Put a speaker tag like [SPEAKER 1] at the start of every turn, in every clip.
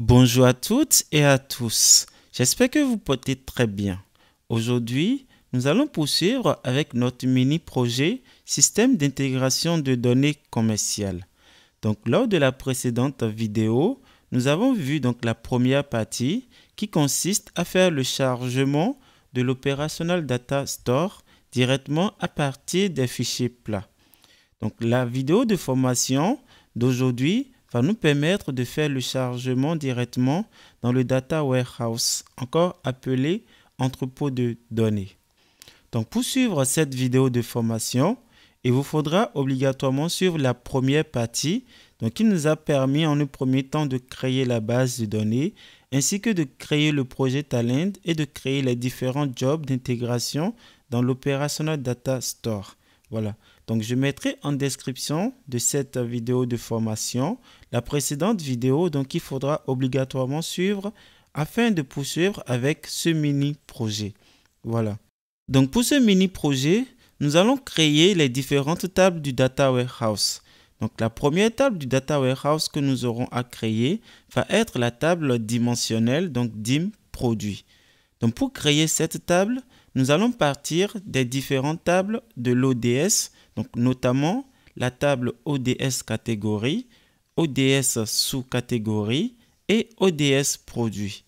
[SPEAKER 1] Bonjour à toutes et à tous. J'espère que vous portez très bien. Aujourd'hui, nous allons poursuivre avec notre mini-projet Système d'intégration de données commerciales. Donc, lors de la précédente vidéo, nous avons vu donc la première partie qui consiste à faire le chargement de l'Operational Data Store directement à partir des fichiers plats. Donc, la vidéo de formation d'aujourd'hui va nous permettre de faire le chargement directement dans le data warehouse, encore appelé entrepôt de données. Donc pour suivre cette vidéo de formation, il vous faudra obligatoirement suivre la première partie, donc qui nous a permis en le premier temps de créer la base de données, ainsi que de créer le projet Talent et de créer les différents jobs d'intégration dans l'Operational Data Store. Voilà, donc je mettrai en description de cette vidéo de formation la précédente vidéo donc il faudra obligatoirement suivre afin de poursuivre avec ce mini projet. Voilà. Donc pour ce mini projet, nous allons créer les différentes tables du Data Warehouse. Donc la première table du Data Warehouse que nous aurons à créer va être la table dimensionnelle, donc DIM produit. Donc pour créer cette table, nous allons partir des différentes tables de l'ODS, donc notamment la table ODS catégorie, ODS sous-catégorie et ODS produit.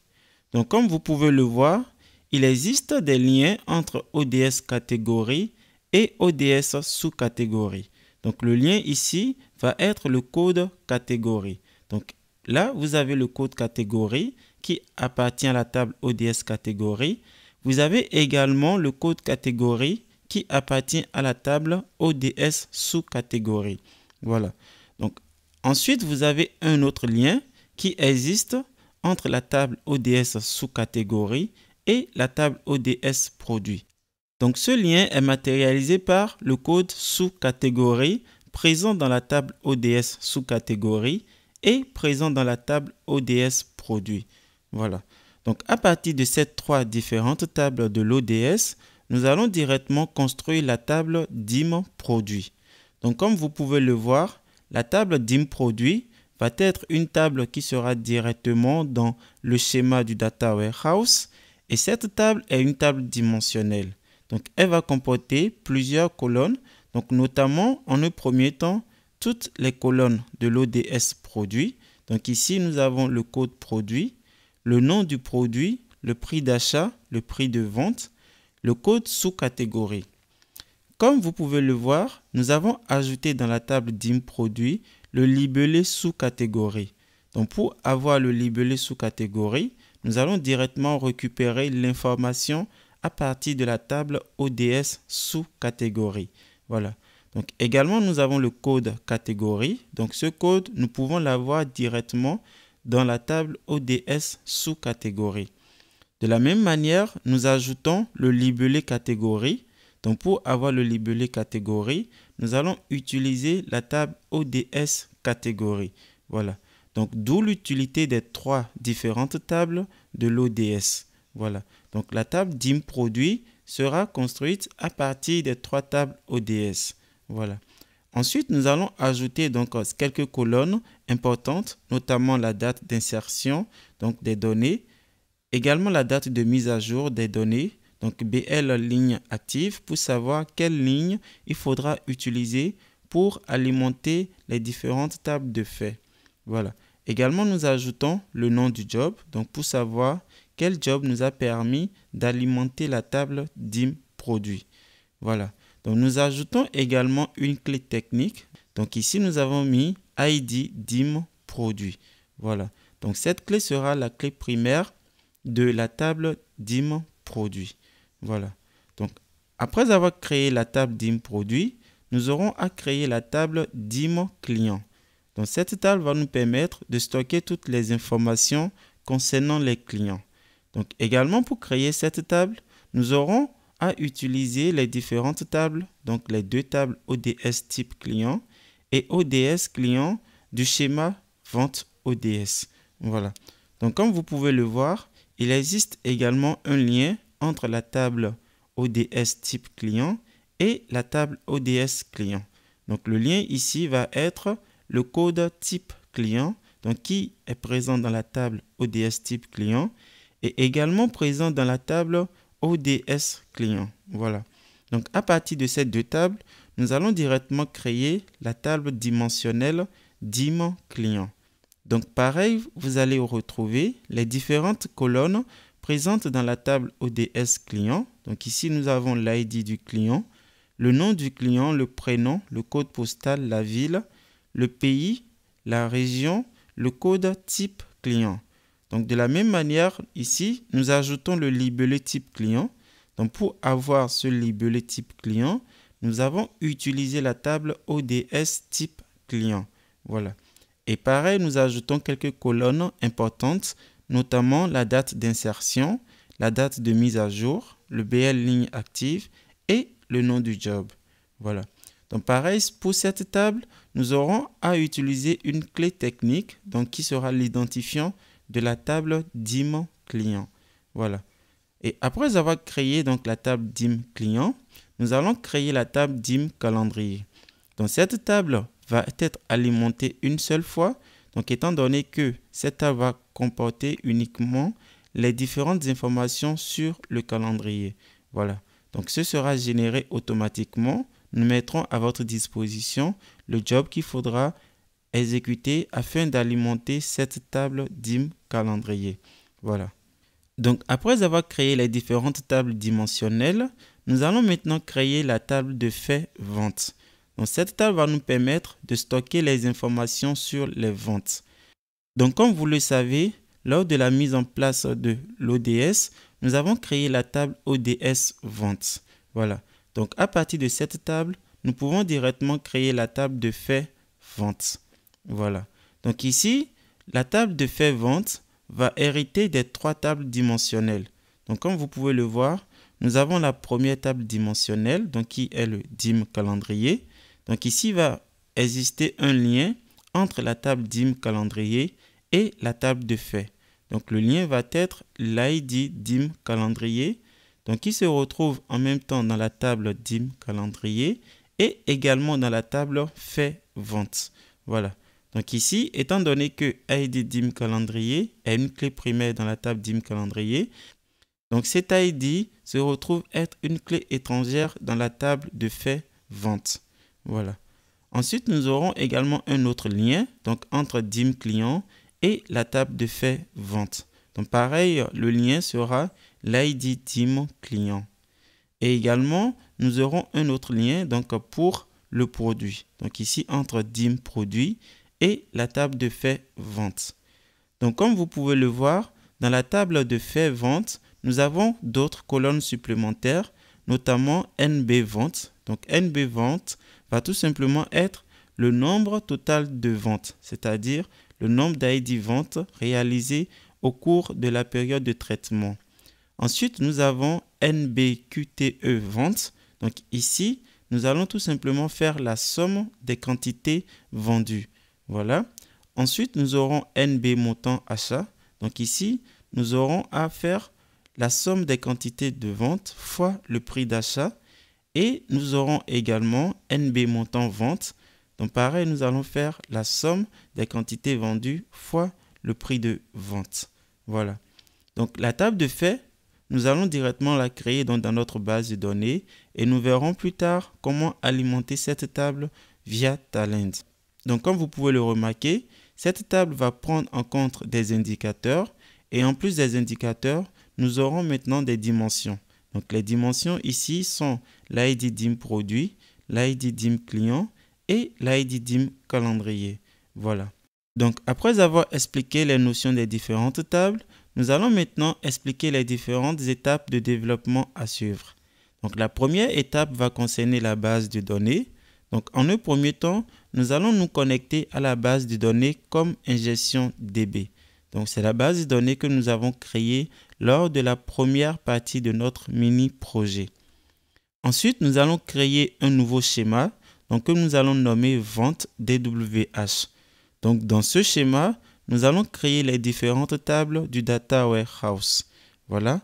[SPEAKER 1] Donc comme vous pouvez le voir, il existe des liens entre ODS catégorie et ODS sous-catégorie. Donc le lien ici va être le code catégorie. Donc là, vous avez le code catégorie qui appartient à la table ODS catégorie. Vous avez également le code catégorie qui appartient à la table ODS sous-catégorie. Voilà. Donc Ensuite, vous avez un autre lien qui existe entre la table ODS sous-catégorie et la table ODS produit. Donc ce lien est matérialisé par le code sous-catégorie présent dans la table ODS sous-catégorie et présent dans la table ODS produit. Voilà. Donc à partir de ces trois différentes tables de l'ODS, nous allons directement construire la table DIM produit. Donc comme vous pouvez le voir, la table DIMPRODUIT va être une table qui sera directement dans le schéma du data warehouse et cette table est une table dimensionnelle. Donc elle va comporter plusieurs colonnes, donc notamment en un premier temps toutes les colonnes de l'ODS produit. Donc ici nous avons le code produit, le nom du produit, le prix d'achat, le prix de vente, le code sous-catégorie. Comme vous pouvez le voir, nous avons ajouté dans la table DIM le libellé sous-catégorie. Donc pour avoir le libellé sous-catégorie, nous allons directement récupérer l'information à partir de la table ODS sous-catégorie. Voilà. Donc également, nous avons le code catégorie. Donc ce code, nous pouvons l'avoir directement dans la table ODS sous-catégorie. De la même manière, nous ajoutons le libellé catégorie donc pour avoir le libellé catégorie, nous allons utiliser la table ODS catégorie. Voilà. Donc d'où l'utilité des trois différentes tables de l'ODS. Voilà. Donc la table DIM produit sera construite à partir des trois tables ODS. Voilà. Ensuite, nous allons ajouter donc quelques colonnes importantes, notamment la date d'insertion donc des données, également la date de mise à jour des données, donc BL ligne active, pour savoir quelle ligne il faudra utiliser pour alimenter les différentes tables de faits. Voilà. Également, nous ajoutons le nom du job, donc pour savoir quel job nous a permis d'alimenter la table d'IM produit. Voilà. Donc, nous ajoutons également une clé technique. Donc, ici, nous avons mis ID DIM produit. Voilà. Donc, cette clé sera la clé primaire de la table DIM produit. Voilà. Donc, après avoir créé la table DIM produit, nous aurons à créer la table DIM client. Donc, cette table va nous permettre de stocker toutes les informations concernant les clients. Donc, également pour créer cette table, nous aurons à utiliser les différentes tables, donc les deux tables ODS type client et ODS client du schéma vente ODS. Voilà. Donc, comme vous pouvez le voir, il existe également un lien entre la table ODS type client et la table ODS client. Donc le lien ici va être le code type client, donc qui est présent dans la table ODS type client et également présent dans la table ODS client. Voilà. Donc à partir de ces deux tables, nous allons directement créer la table dimensionnelle dim client. Donc pareil, vous allez retrouver les différentes colonnes présente dans la table ODS client. Donc ici, nous avons l'ID du client, le nom du client, le prénom, le code postal, la ville, le pays, la région, le code type client. Donc de la même manière, ici, nous ajoutons le libellé type client. Donc pour avoir ce libellé type client, nous avons utilisé la table ODS type client. Voilà. Et pareil, nous ajoutons quelques colonnes importantes notamment la date d'insertion, la date de mise à jour, le BL ligne active et le nom du job. Voilà. Donc pareil, pour cette table, nous aurons à utiliser une clé technique donc qui sera l'identifiant de la table DIM client. Voilà. Et après avoir créé donc la table DIM client, nous allons créer la table DIM calendrier. Donc cette table va être alimentée une seule fois. Donc étant donné que cette table va comporter uniquement les différentes informations sur le calendrier. Voilà. Donc ce sera généré automatiquement. Nous mettrons à votre disposition le job qu'il faudra exécuter afin d'alimenter cette table DIM calendrier. Voilà. Donc après avoir créé les différentes tables dimensionnelles, nous allons maintenant créer la table de fait vente. Donc cette table va nous permettre de stocker les informations sur les ventes. Donc comme vous le savez, lors de la mise en place de l'ODS, nous avons créé la table ODS vente. Voilà. Donc à partir de cette table, nous pouvons directement créer la table de fait vente. Voilà. Donc ici, la table de fait vente va hériter des trois tables dimensionnelles. Donc comme vous pouvez le voir, nous avons la première table dimensionnelle, donc qui est le DIM calendrier. Donc ici va exister un lien entre la table DIM calendrier et la table de faits. Donc le lien va être l'ID DIM calendrier, donc qui se retrouve en même temps dans la table DIM calendrier et également dans la table fait vente. Voilà. Donc ici, étant donné que ID DIM calendrier est une clé primaire dans la table DIM calendrier, donc cet ID se retrouve être une clé étrangère dans la table de fait vente. Voilà. Ensuite, nous aurons également un autre lien donc entre DIM client et la table de fait vente. Donc pareil, le lien sera l'ID DIM client. Et également, nous aurons un autre lien donc pour le produit. Donc ici, entre DIM produit et la table de fait vente. Donc comme vous pouvez le voir, dans la table de fait vente, nous avons d'autres colonnes supplémentaires, notamment NB vente. Donc NB vente va tout simplement être le nombre total de ventes, c'est-à-dire le nombre d'ID ventes réalisées au cours de la période de traitement. Ensuite, nous avons NBQTE ventes. Donc ici, nous allons tout simplement faire la somme des quantités vendues. Voilà. Ensuite, nous aurons NB montant achat. Donc ici, nous aurons à faire la somme des quantités de vente fois le prix d'achat et nous aurons également NB montant vente. Donc pareil, nous allons faire la somme des quantités vendues fois le prix de vente. Voilà. Donc la table de fait, nous allons directement la créer dans, notre base de données et nous verrons plus tard comment alimenter cette table via Talend. Donc comme vous pouvez le remarquer, cette table va prendre en compte des indicateurs et en plus des indicateurs, nous aurons maintenant des dimensions. Donc les dimensions ici sont l'ID DIM produit, l'ID DIM client et l'ID DIM calendrier. Voilà. Donc après avoir expliqué les notions des différentes tables, nous allons maintenant expliquer les différentes étapes de développement à suivre. Donc la première étape va concerner la base de données. Donc en un premier temps, nous allons nous connecter à la base de données comme ingestion DB. Donc c'est la base de données que nous avons créée lors de la première partie de notre mini-projet. Ensuite, nous allons créer un nouveau schéma donc, que nous allons nommer vente DWH. Donc dans ce schéma, nous allons créer les différentes tables du Data Warehouse. Voilà.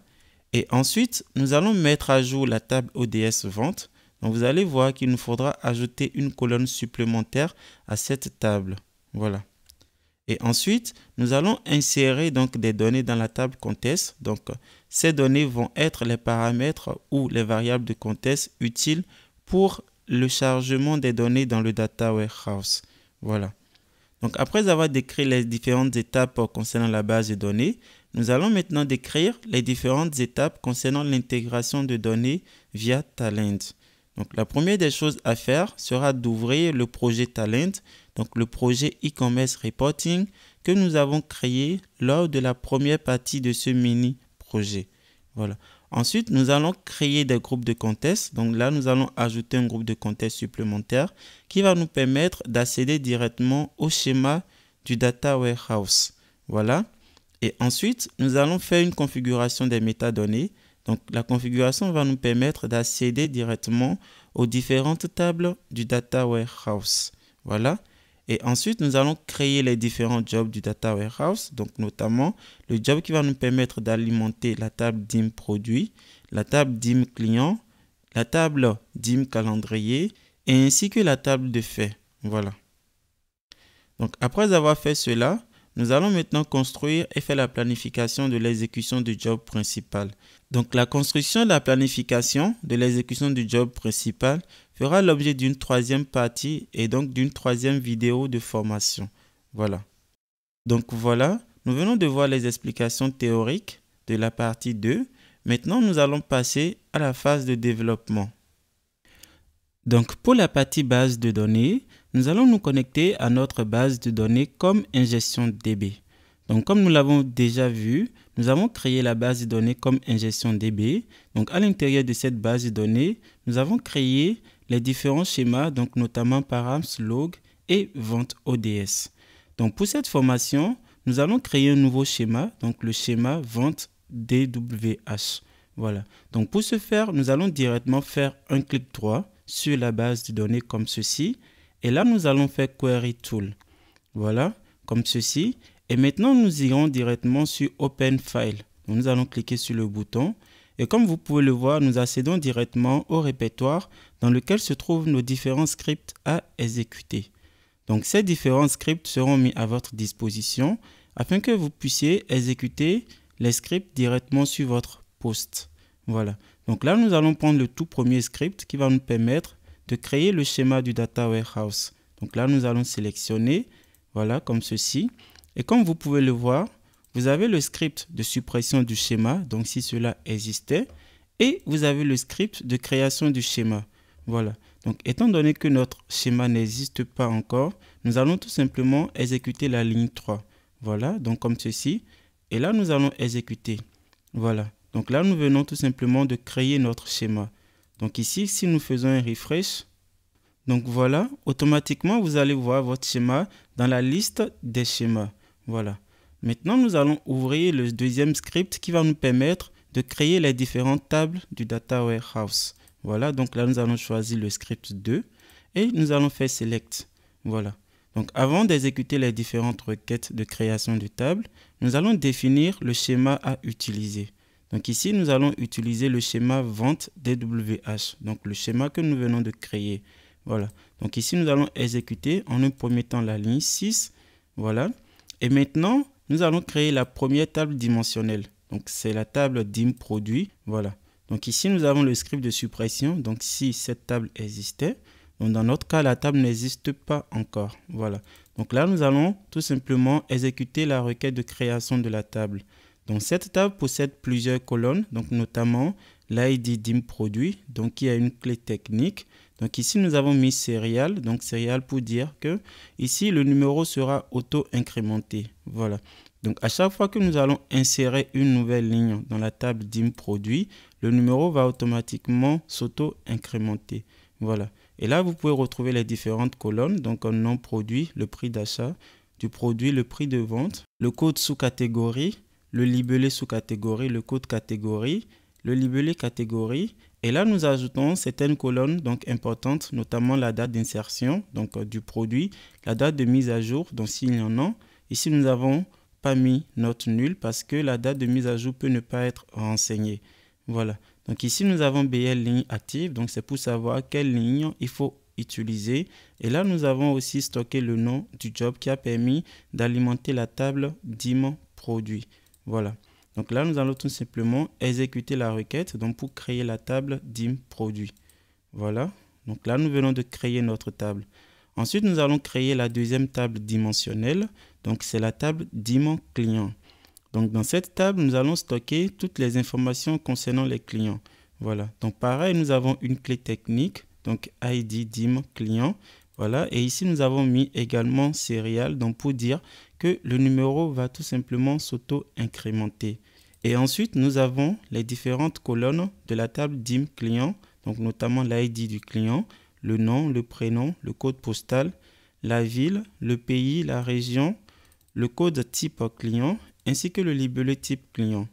[SPEAKER 1] Et ensuite, nous allons mettre à jour la table ODS vente. Donc vous allez voir qu'il nous faudra ajouter une colonne supplémentaire à cette table. Voilà. Et ensuite, nous allons insérer donc des données dans la table contest. Donc, ces données vont être les paramètres ou les variables de contest utiles pour le chargement des données dans le data warehouse. Voilà. Donc, après avoir décrit les différentes étapes concernant la base de données, nous allons maintenant décrire les différentes étapes concernant l'intégration de données via Talent. Donc, la première des choses à faire sera d'ouvrir le projet Talent donc le projet e-commerce reporting que nous avons créé lors de la première partie de ce mini projet. Voilà. Ensuite, nous allons créer des groupes de contests. Donc là, nous allons ajouter un groupe de contests supplémentaire qui va nous permettre d'accéder directement au schéma du data warehouse. Voilà. Et ensuite, nous allons faire une configuration des métadonnées. Donc la configuration va nous permettre d'accéder directement aux différentes tables du data warehouse. Voilà. Et ensuite, nous allons créer les différents jobs du Data Warehouse, donc notamment le job qui va nous permettre d'alimenter la table DIM produit, la table DIM client, la table DIM calendrier, et ainsi que la table de fait. Voilà. Donc après avoir fait cela, nous allons maintenant construire et faire la planification de l'exécution du job principal. Donc la construction de la planification de l'exécution du job principal fera l'objet d'une troisième partie et donc d'une troisième vidéo de formation. Voilà. Donc voilà, nous venons de voir les explications théoriques de la partie 2. Maintenant, nous allons passer à la phase de développement. Donc pour la partie base de données, nous allons nous connecter à notre base de données comme ingestion DB. Donc comme nous l'avons déjà vu, nous avons créé la base de données comme ingestion DB. Donc à l'intérieur de cette base de données, nous avons créé les différents schémas, donc notamment Params, Log et Vente ODS. Donc pour cette formation, nous allons créer un nouveau schéma, donc le schéma Vente DWH. Voilà. Donc pour ce faire, nous allons directement faire un clic droit sur la base de données comme ceci. Et là, nous allons faire Query Tool. Voilà, comme ceci. Et maintenant, nous irons directement sur Open File. nous allons cliquer sur le bouton. Et comme vous pouvez le voir, nous accédons directement au répertoire dans lequel se trouvent nos différents scripts à exécuter. Donc ces différents scripts seront mis à votre disposition afin que vous puissiez exécuter les scripts directement sur votre poste. Voilà. Donc là, nous allons prendre le tout premier script qui va nous permettre de créer le schéma du data warehouse. Donc là, nous allons sélectionner, voilà, comme ceci. Et comme vous pouvez le voir, vous avez le script de suppression du schéma, donc si cela existait, et vous avez le script de création du schéma. Voilà. Donc, étant donné que notre schéma n'existe pas encore, nous allons tout simplement exécuter la ligne 3. Voilà, donc comme ceci. Et là, nous allons exécuter. Voilà. Donc là, nous venons tout simplement de créer notre schéma. Donc ici, si nous faisons un refresh, donc voilà, automatiquement, vous allez voir votre schéma dans la liste des schémas. Voilà. Maintenant, nous allons ouvrir le deuxième script qui va nous permettre de créer les différentes tables du Data Warehouse. Voilà, donc là, nous allons choisir le script 2 et nous allons faire Select. Voilà. Donc avant d'exécuter les différentes requêtes de création de table, nous allons définir le schéma à utiliser. Donc ici, nous allons utiliser le schéma vente DWH, donc le schéma que nous venons de créer. Voilà. Donc ici, nous allons exécuter en nous premier la ligne 6. Voilà. Et maintenant, nous allons créer la première table dimensionnelle. Donc c'est la table DIMPRODUIT, produit. Voilà. Donc ici nous avons le script de suppression. Donc si cette table existait, dans notre cas la table n'existe pas encore. Voilà. Donc là nous allons tout simplement exécuter la requête de création de la table. Donc cette table possède plusieurs colonnes, donc notamment l'ID DIMPRODUIT, produit, donc qui a une clé technique. Donc ici, nous avons mis serial, donc serial pour dire que ici, le numéro sera auto-incrémenté. Voilà. Donc à chaque fois que nous allons insérer une nouvelle ligne dans la table d'IM produit, le numéro va automatiquement s'auto-incrémenter. Voilà. Et là, vous pouvez retrouver les différentes colonnes, donc un nom produit, le prix d'achat, du produit, le prix de vente, le code sous-catégorie, le libellé sous-catégorie, le code catégorie, le libellé catégorie et là, nous ajoutons certaines colonnes donc importantes, notamment la date d'insertion euh, du produit, la date de mise à jour, donc s'il y en a. Ici, nous n'avons pas mis note nulle parce que la date de mise à jour peut ne pas être renseignée. Voilà. Donc ici, nous avons BL ligne active. Donc c'est pour savoir quelle ligne il faut utiliser. Et là, nous avons aussi stocké le nom du job qui a permis d'alimenter la table d'IM produit. Voilà. Donc là, nous allons tout simplement exécuter la requête donc pour créer la table DIM produit. Voilà. Donc là, nous venons de créer notre table. Ensuite, nous allons créer la deuxième table dimensionnelle. Donc c'est la table DimClient ». client. Donc dans cette table, nous allons stocker toutes les informations concernant les clients. Voilà. Donc pareil, nous avons une clé technique, donc ID dim client. Voilà, et ici nous avons mis également serial, donc pour dire que le numéro va tout simplement s'auto-incrémenter. Et ensuite, nous avons les différentes colonnes de la table DIM client, donc notamment l'ID du client, le nom, le prénom, le code postal, la ville, le pays, la région, le code type client, ainsi que le libellé type client.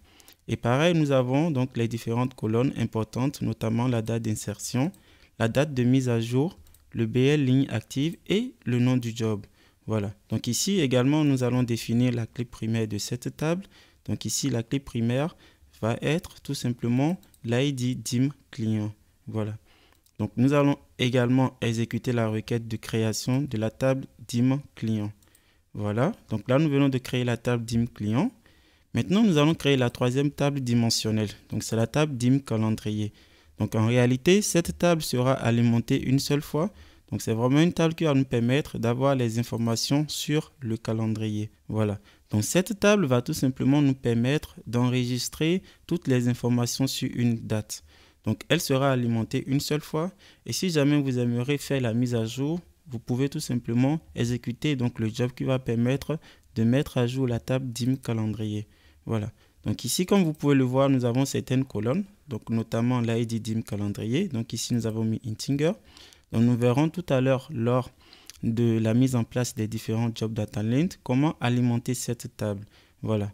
[SPEAKER 1] Et pareil, nous avons donc les différentes colonnes importantes, notamment la date d'insertion, la date de mise à jour, le BL ligne active et le nom du job. Voilà. Donc ici également, nous allons définir la clé primaire de cette table. Donc ici, la clé primaire va être tout simplement l'ID dim client. Voilà. Donc nous allons également exécuter la requête de création de la table dim client. Voilà. Donc là, nous venons de créer la table dim client. Maintenant, nous allons créer la troisième table dimensionnelle. Donc c'est la table dim calendrier. Donc en réalité, cette table sera alimentée une seule fois. Donc c'est vraiment une table qui va nous permettre d'avoir les informations sur le calendrier. Voilà. Donc cette table va tout simplement nous permettre d'enregistrer toutes les informations sur une date. Donc elle sera alimentée une seule fois. Et si jamais vous aimeriez faire la mise à jour, vous pouvez tout simplement exécuter donc le job qui va permettre de mettre à jour la table DIM calendrier. Voilà. Donc ici, comme vous pouvez le voir, nous avons certaines colonnes, donc notamment dim calendrier. Donc ici, nous avons mis Intinger. Donc nous verrons tout à l'heure, lors de la mise en place des différents job data lint, comment alimenter cette table. Voilà.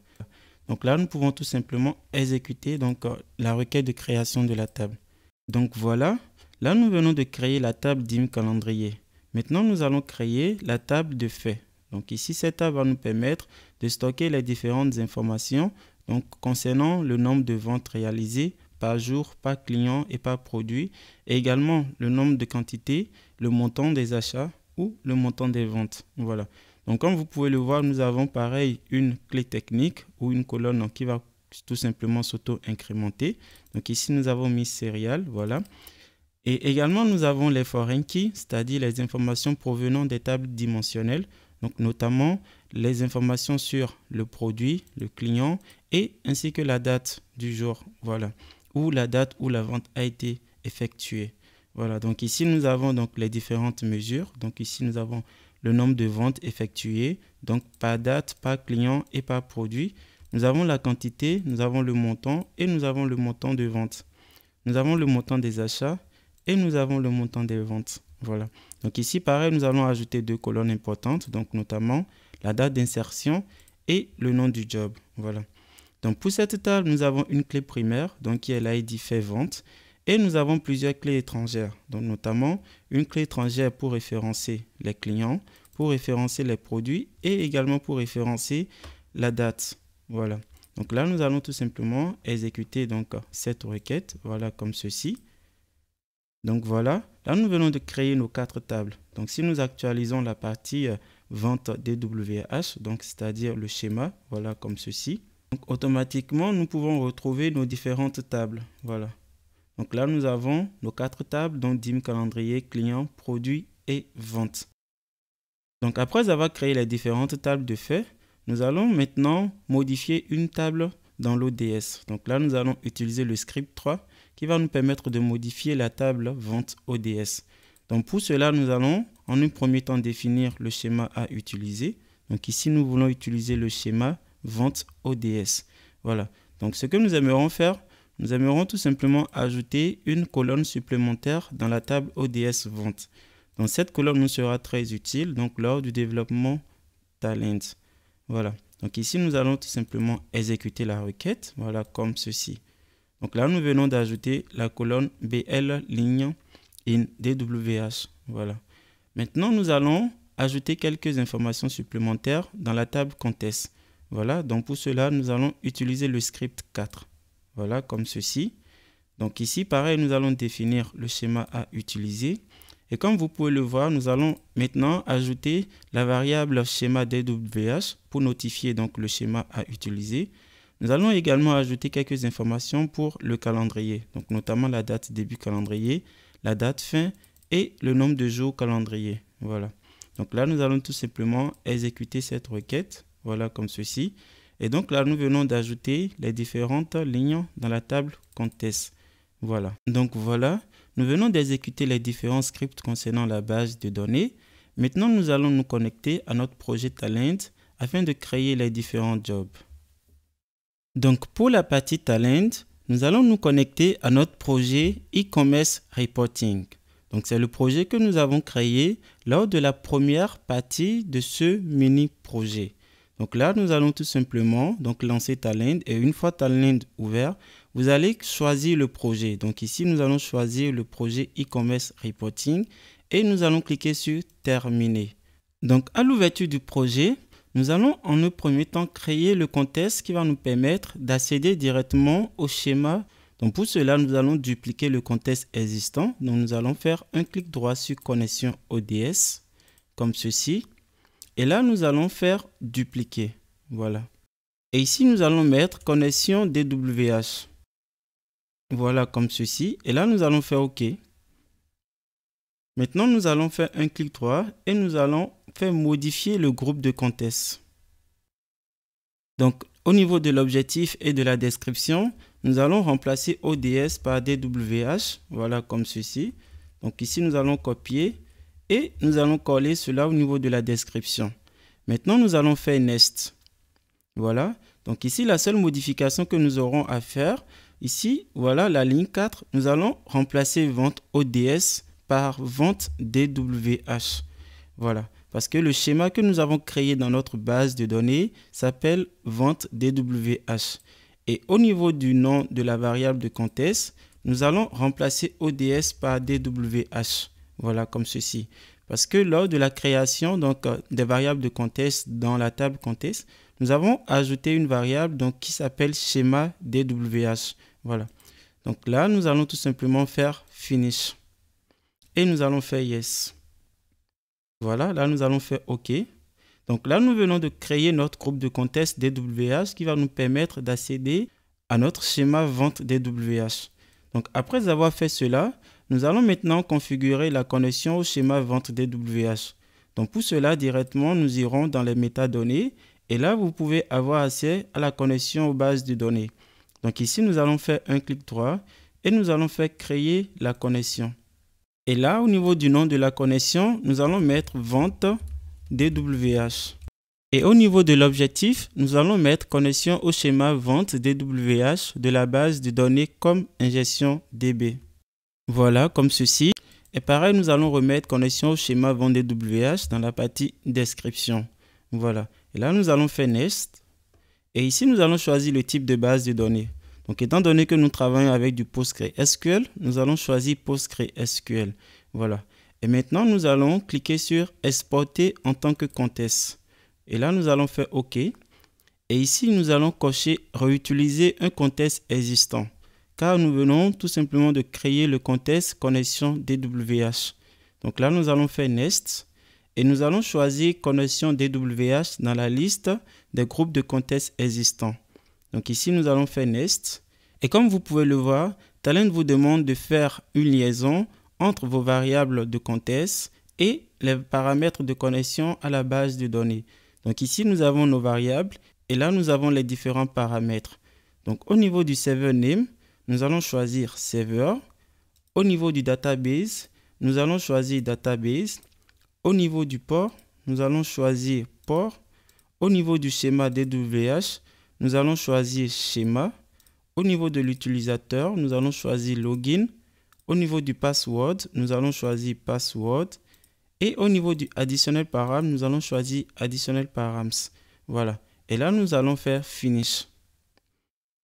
[SPEAKER 1] Donc là, nous pouvons tout simplement exécuter donc, euh, la requête de création de la table. Donc voilà, là nous venons de créer la table d'IM calendrier. Maintenant, nous allons créer la table de faits. Donc ici, cette table va nous permettre de stocker les différentes informations donc, concernant le nombre de ventes réalisées par jour, par client et par produit, et également le nombre de quantités, le montant des achats ou le montant des ventes. Voilà. Donc, comme vous pouvez le voir, nous avons pareil une clé technique ou une colonne qui va tout simplement s'auto-incrémenter. Donc, ici, nous avons mis céréales. Voilà. Et également, nous avons les foreign keys, c'est-à-dire les informations provenant des tables dimensionnelles, donc notamment les informations sur le produit, le client et ainsi que la date du jour, voilà, ou la date où la vente a été effectuée. Voilà, donc ici nous avons donc les différentes mesures. Donc ici nous avons le nombre de ventes effectuées, donc par date, par client et par produit. Nous avons la quantité, nous avons le montant et nous avons le montant de vente. Nous avons le montant des achats et nous avons le montant des ventes. Voilà. Donc ici, pareil, nous allons ajouter deux colonnes importantes, donc notamment la date d'insertion et le nom du job. Voilà. Donc pour cette table, nous avons une clé primaire, donc qui est l'ID fait vente, et nous avons plusieurs clés étrangères, donc notamment une clé étrangère pour référencer les clients, pour référencer les produits et également pour référencer la date. Voilà. Donc là, nous allons tout simplement exécuter donc cette requête, voilà comme ceci. Donc voilà, là nous venons de créer nos quatre tables. Donc si nous actualisons la partie euh, vente DWH, donc c'est-à-dire le schéma, voilà comme ceci. Donc, automatiquement, nous pouvons retrouver nos différentes tables. Voilà. Donc là, nous avons nos quatre tables, donc DIM, calendrier, client, produit et vente. Donc après avoir créé les différentes tables de fait, nous allons maintenant modifier une table dans l'ODS. Donc là, nous allons utiliser le script 3 qui va nous permettre de modifier la table vente ODS. Donc pour cela, nous allons en un premier temps définir le schéma à utiliser. Donc ici, nous voulons utiliser le schéma vente ODS. Voilà. Donc ce que nous aimerons faire, nous aimerons tout simplement ajouter une colonne supplémentaire dans la table ODS vente. Donc cette colonne nous sera très utile donc lors du développement talent. Voilà. Donc ici nous allons tout simplement exécuter la requête, voilà comme ceci. Donc là nous venons d'ajouter la colonne BL ligne in DWH. Voilà. Maintenant nous allons ajouter quelques informations supplémentaires dans la table contest. Voilà, donc pour cela, nous allons utiliser le script 4. Voilà, comme ceci. Donc ici, pareil, nous allons définir le schéma à utiliser. Et comme vous pouvez le voir, nous allons maintenant ajouter la variable schéma DWH pour notifier donc le schéma à utiliser. Nous allons également ajouter quelques informations pour le calendrier, donc notamment la date début calendrier, la date fin et le nombre de jours calendrier. Voilà. Donc là, nous allons tout simplement exécuter cette requête voilà comme ceci. Et donc là, nous venons d'ajouter les différentes lignes dans la table contest. Voilà. Donc voilà, nous venons d'exécuter les différents scripts concernant la base de données. Maintenant, nous allons nous connecter à notre projet Talent afin de créer les différents jobs. Donc pour la partie Talent, nous allons nous connecter à notre projet e-commerce reporting. Donc c'est le projet que nous avons créé lors de la première partie de ce mini projet. Donc là, nous allons tout simplement donc, lancer Talend. Et une fois Talend ouvert, vous allez choisir le projet. Donc ici, nous allons choisir le projet e-commerce reporting et nous allons cliquer sur terminer. Donc à l'ouverture du projet, nous allons en un premier temps créer le contexte qui va nous permettre d'accéder directement au schéma. Donc pour cela, nous allons dupliquer le contexte existant. Donc nous allons faire un clic droit sur connexion ODS comme ceci. Et là, nous allons faire dupliquer. Voilà. Et ici, nous allons mettre connexion DWH. Voilà, comme ceci. Et là, nous allons faire OK. Maintenant, nous allons faire un clic droit et nous allons faire modifier le groupe de comtesse Donc, au niveau de l'objectif et de la description, nous allons remplacer ODS par DWH. Voilà, comme ceci. Donc ici, nous allons copier et nous allons coller cela au niveau de la description. Maintenant, nous allons faire nest. Voilà. Donc ici, la seule modification que nous aurons à faire, ici, voilà la ligne 4, nous allons remplacer vente ODS par vente DWH. Voilà. Parce que le schéma que nous avons créé dans notre base de données s'appelle vente DWH. Et au niveau du nom de la variable de Comtesse », nous allons remplacer ODS par DWH voilà comme ceci. Parce que lors de la création euh, des variables de contest dans la table contest, nous avons ajouté une variable donc, qui s'appelle schéma DWH. Voilà. Donc là, nous allons tout simplement faire finish. Et nous allons faire yes. Voilà, là, nous allons faire OK. Donc là, nous venons de créer notre groupe de contest DWH qui va nous permettre d'accéder à notre schéma vente DWH. Donc après avoir fait cela, nous allons maintenant configurer la connexion au schéma vente DWH. Donc pour cela, directement, nous irons dans les métadonnées et là, vous pouvez avoir accès à la connexion aux bases de données. Donc ici, nous allons faire un clic droit et nous allons faire créer la connexion. Et là, au niveau du nom de la connexion, nous allons mettre vente DWH. Et au niveau de l'objectif, nous allons mettre connexion au schéma vente DWH de la base de données comme ingestion DB. Voilà, comme ceci. Et pareil, nous allons remettre connexion au schéma WH » dans la partie description. Voilà. Et là, nous allons faire Nest ». Et ici, nous allons choisir le type de base de données. Donc, étant donné que nous travaillons avec du PostgreSQL, nous allons choisir PostgreSQL. Voilà. Et maintenant, nous allons cliquer sur Exporter en tant que contexte. Et là, nous allons faire OK. Et ici, nous allons cocher Réutiliser un contexte existant car nous venons tout simplement de créer le contexte connexion DWH. Donc là, nous allons faire Nest et nous allons choisir connexion DWH dans la liste des groupes de contexte existants. Donc ici, nous allons faire Nest. Et comme vous pouvez le voir, Talent vous demande de faire une liaison entre vos variables de contexte et les paramètres de connexion à la base de données. Donc ici, nous avons nos variables et là, nous avons les différents paramètres. Donc au niveau du server name, nous allons choisir Server. Au niveau du database, nous allons choisir Database. Au niveau du port, nous allons choisir Port. Au niveau du schéma DWH, nous allons choisir Schéma. Au niveau de l'utilisateur, nous allons choisir Login. Au niveau du password, nous allons choisir Password. Et au niveau du additionnel param, nous allons choisir additionnel params. Voilà. Et là, nous allons faire Finish.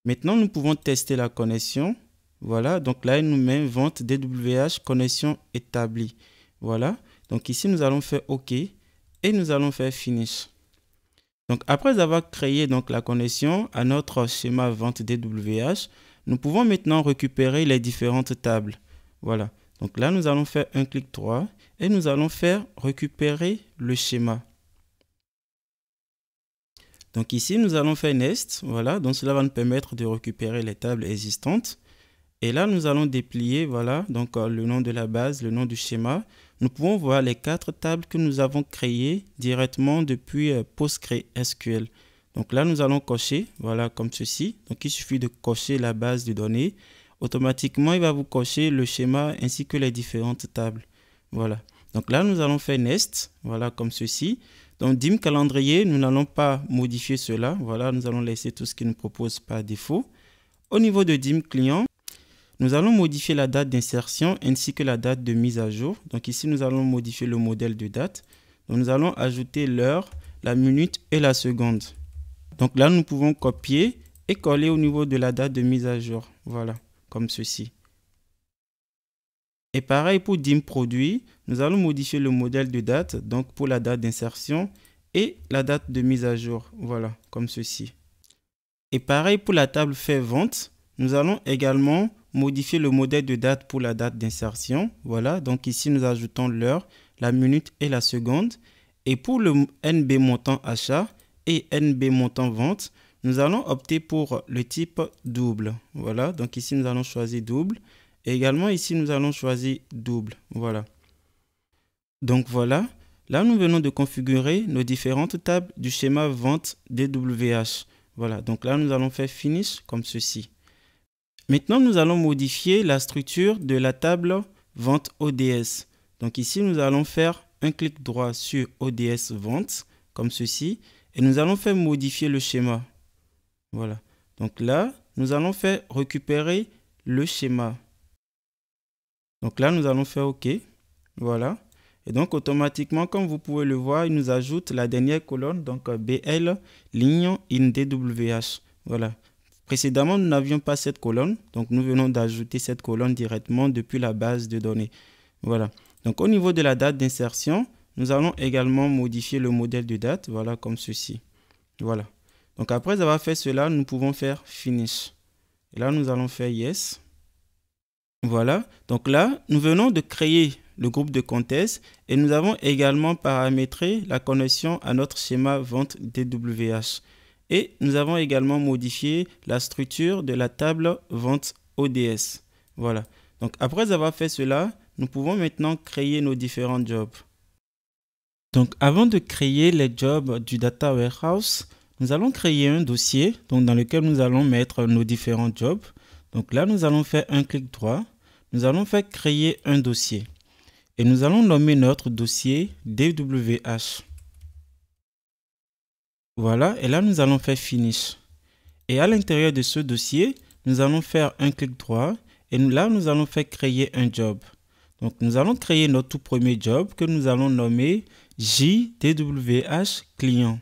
[SPEAKER 1] Maintenant, nous pouvons tester la connexion. Voilà, donc là, il nous met vente DWH connexion établie. Voilà, donc ici, nous allons faire OK et nous allons faire Finish. Donc après avoir créé donc la connexion à notre schéma vente DWH, nous pouvons maintenant récupérer les différentes tables. Voilà. Donc là, nous allons faire un clic droit et nous allons faire récupérer le schéma. Donc ici, nous allons faire nest, voilà, donc cela va nous permettre de récupérer les tables existantes. Et là, nous allons déplier, voilà, donc euh, le nom de la base, le nom du schéma. Nous pouvons voir les quatre tables que nous avons créées directement depuis euh, PostgreSQL. Donc là, nous allons cocher, voilà, comme ceci. Donc il suffit de cocher la base de données. Automatiquement, il va vous cocher le schéma ainsi que les différentes tables. Voilà. Donc là, nous allons faire nest, voilà, comme ceci. Donc, DIM calendrier, nous n'allons pas modifier cela. Voilà, nous allons laisser tout ce qu'il nous propose par défaut. Au niveau de DIM client, nous allons modifier la date d'insertion ainsi que la date de mise à jour. Donc ici, nous allons modifier le modèle de date. nous allons ajouter l'heure, la minute et la seconde. Donc là, nous pouvons copier et coller au niveau de la date de mise à jour. Voilà, comme ceci. Et pareil pour dim produit, nous allons modifier le modèle de date, donc pour la date d'insertion et la date de mise à jour. Voilà, comme ceci. Et pareil pour la table fait vente, nous allons également modifier le modèle de date pour la date d'insertion. Voilà, donc ici nous ajoutons l'heure, la minute et la seconde. Et pour le NB montant achat et NB montant vente, nous allons opter pour le type double. Voilà, donc ici nous allons choisir double. Et également ici, nous allons choisir double. Voilà. Donc voilà, là nous venons de configurer nos différentes tables du schéma vente DWH. Voilà, donc là nous allons faire finish comme ceci. Maintenant, nous allons modifier la structure de la table vente ODS. Donc ici, nous allons faire un clic droit sur ODS vente comme ceci et nous allons faire modifier le schéma. Voilà. Donc là, nous allons faire récupérer le schéma. Donc là, nous allons faire OK. Voilà. Et donc, automatiquement, comme vous pouvez le voir, il nous ajoute la dernière colonne, donc euh, BL, ligne in DWH. Voilà. Précédemment, nous n'avions pas cette colonne, donc nous venons d'ajouter cette colonne directement depuis la base de données. Voilà. Donc, au niveau de la date d'insertion, nous allons également modifier le modèle de date, voilà, comme ceci. Voilà. Donc, après avoir fait cela, nous pouvons faire Finish. Et là, nous allons faire Yes. Voilà, donc là, nous venons de créer le groupe de Contest et nous avons également paramétré la connexion à notre schéma vente DWH. Et nous avons également modifié la structure de la table vente ODS. Voilà. Donc après avoir fait cela, nous pouvons maintenant créer nos différents jobs. Donc avant de créer les jobs du Data Warehouse, nous allons créer un dossier dans lequel nous allons mettre nos différents jobs. Donc là, nous allons faire un clic droit. Nous allons faire créer un dossier. Et nous allons nommer notre dossier DWH. Voilà, et là, nous allons faire Finish. Et à l'intérieur de ce dossier, nous allons faire un clic droit. Et là, nous allons faire créer un job. Donc, nous allons créer notre tout premier job que nous allons nommer JDWH client.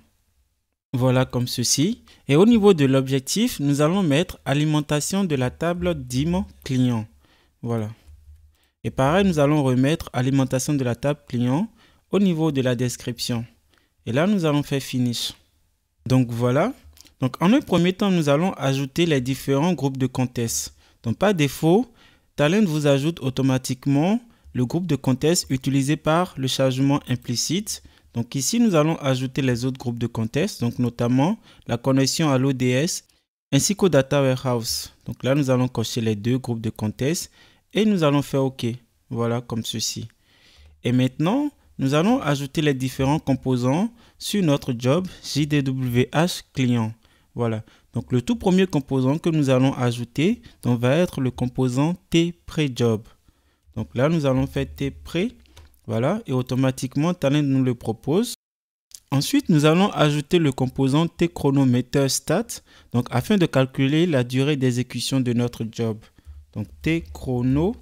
[SPEAKER 1] Voilà comme ceci. Et au niveau de l'objectif, nous allons mettre alimentation de la table d'IM client. Voilà. Et pareil, nous allons remettre alimentation de la table client au niveau de la description. Et là, nous allons faire finish. Donc voilà. Donc en un premier temps, nous allons ajouter les différents groupes de contests. Donc par défaut, Talent vous ajoute automatiquement le groupe de contests utilisé par le chargement implicite donc ici, nous allons ajouter les autres groupes de contest, donc notamment la connexion à l'ODS ainsi qu'au Data Warehouse. Donc là, nous allons cocher les deux groupes de contest et nous allons faire OK. Voilà, comme ceci. Et maintenant, nous allons ajouter les différents composants sur notre job JDWH client. Voilà. Donc le tout premier composant que nous allons ajouter donc, va être le composant t pre job Donc là, nous allons faire t voilà, et automatiquement, Talent nous le propose. Ensuite, nous allons ajouter le composant tChronometerStat, donc afin de calculer la durée d'exécution de notre job. Donc tChrono,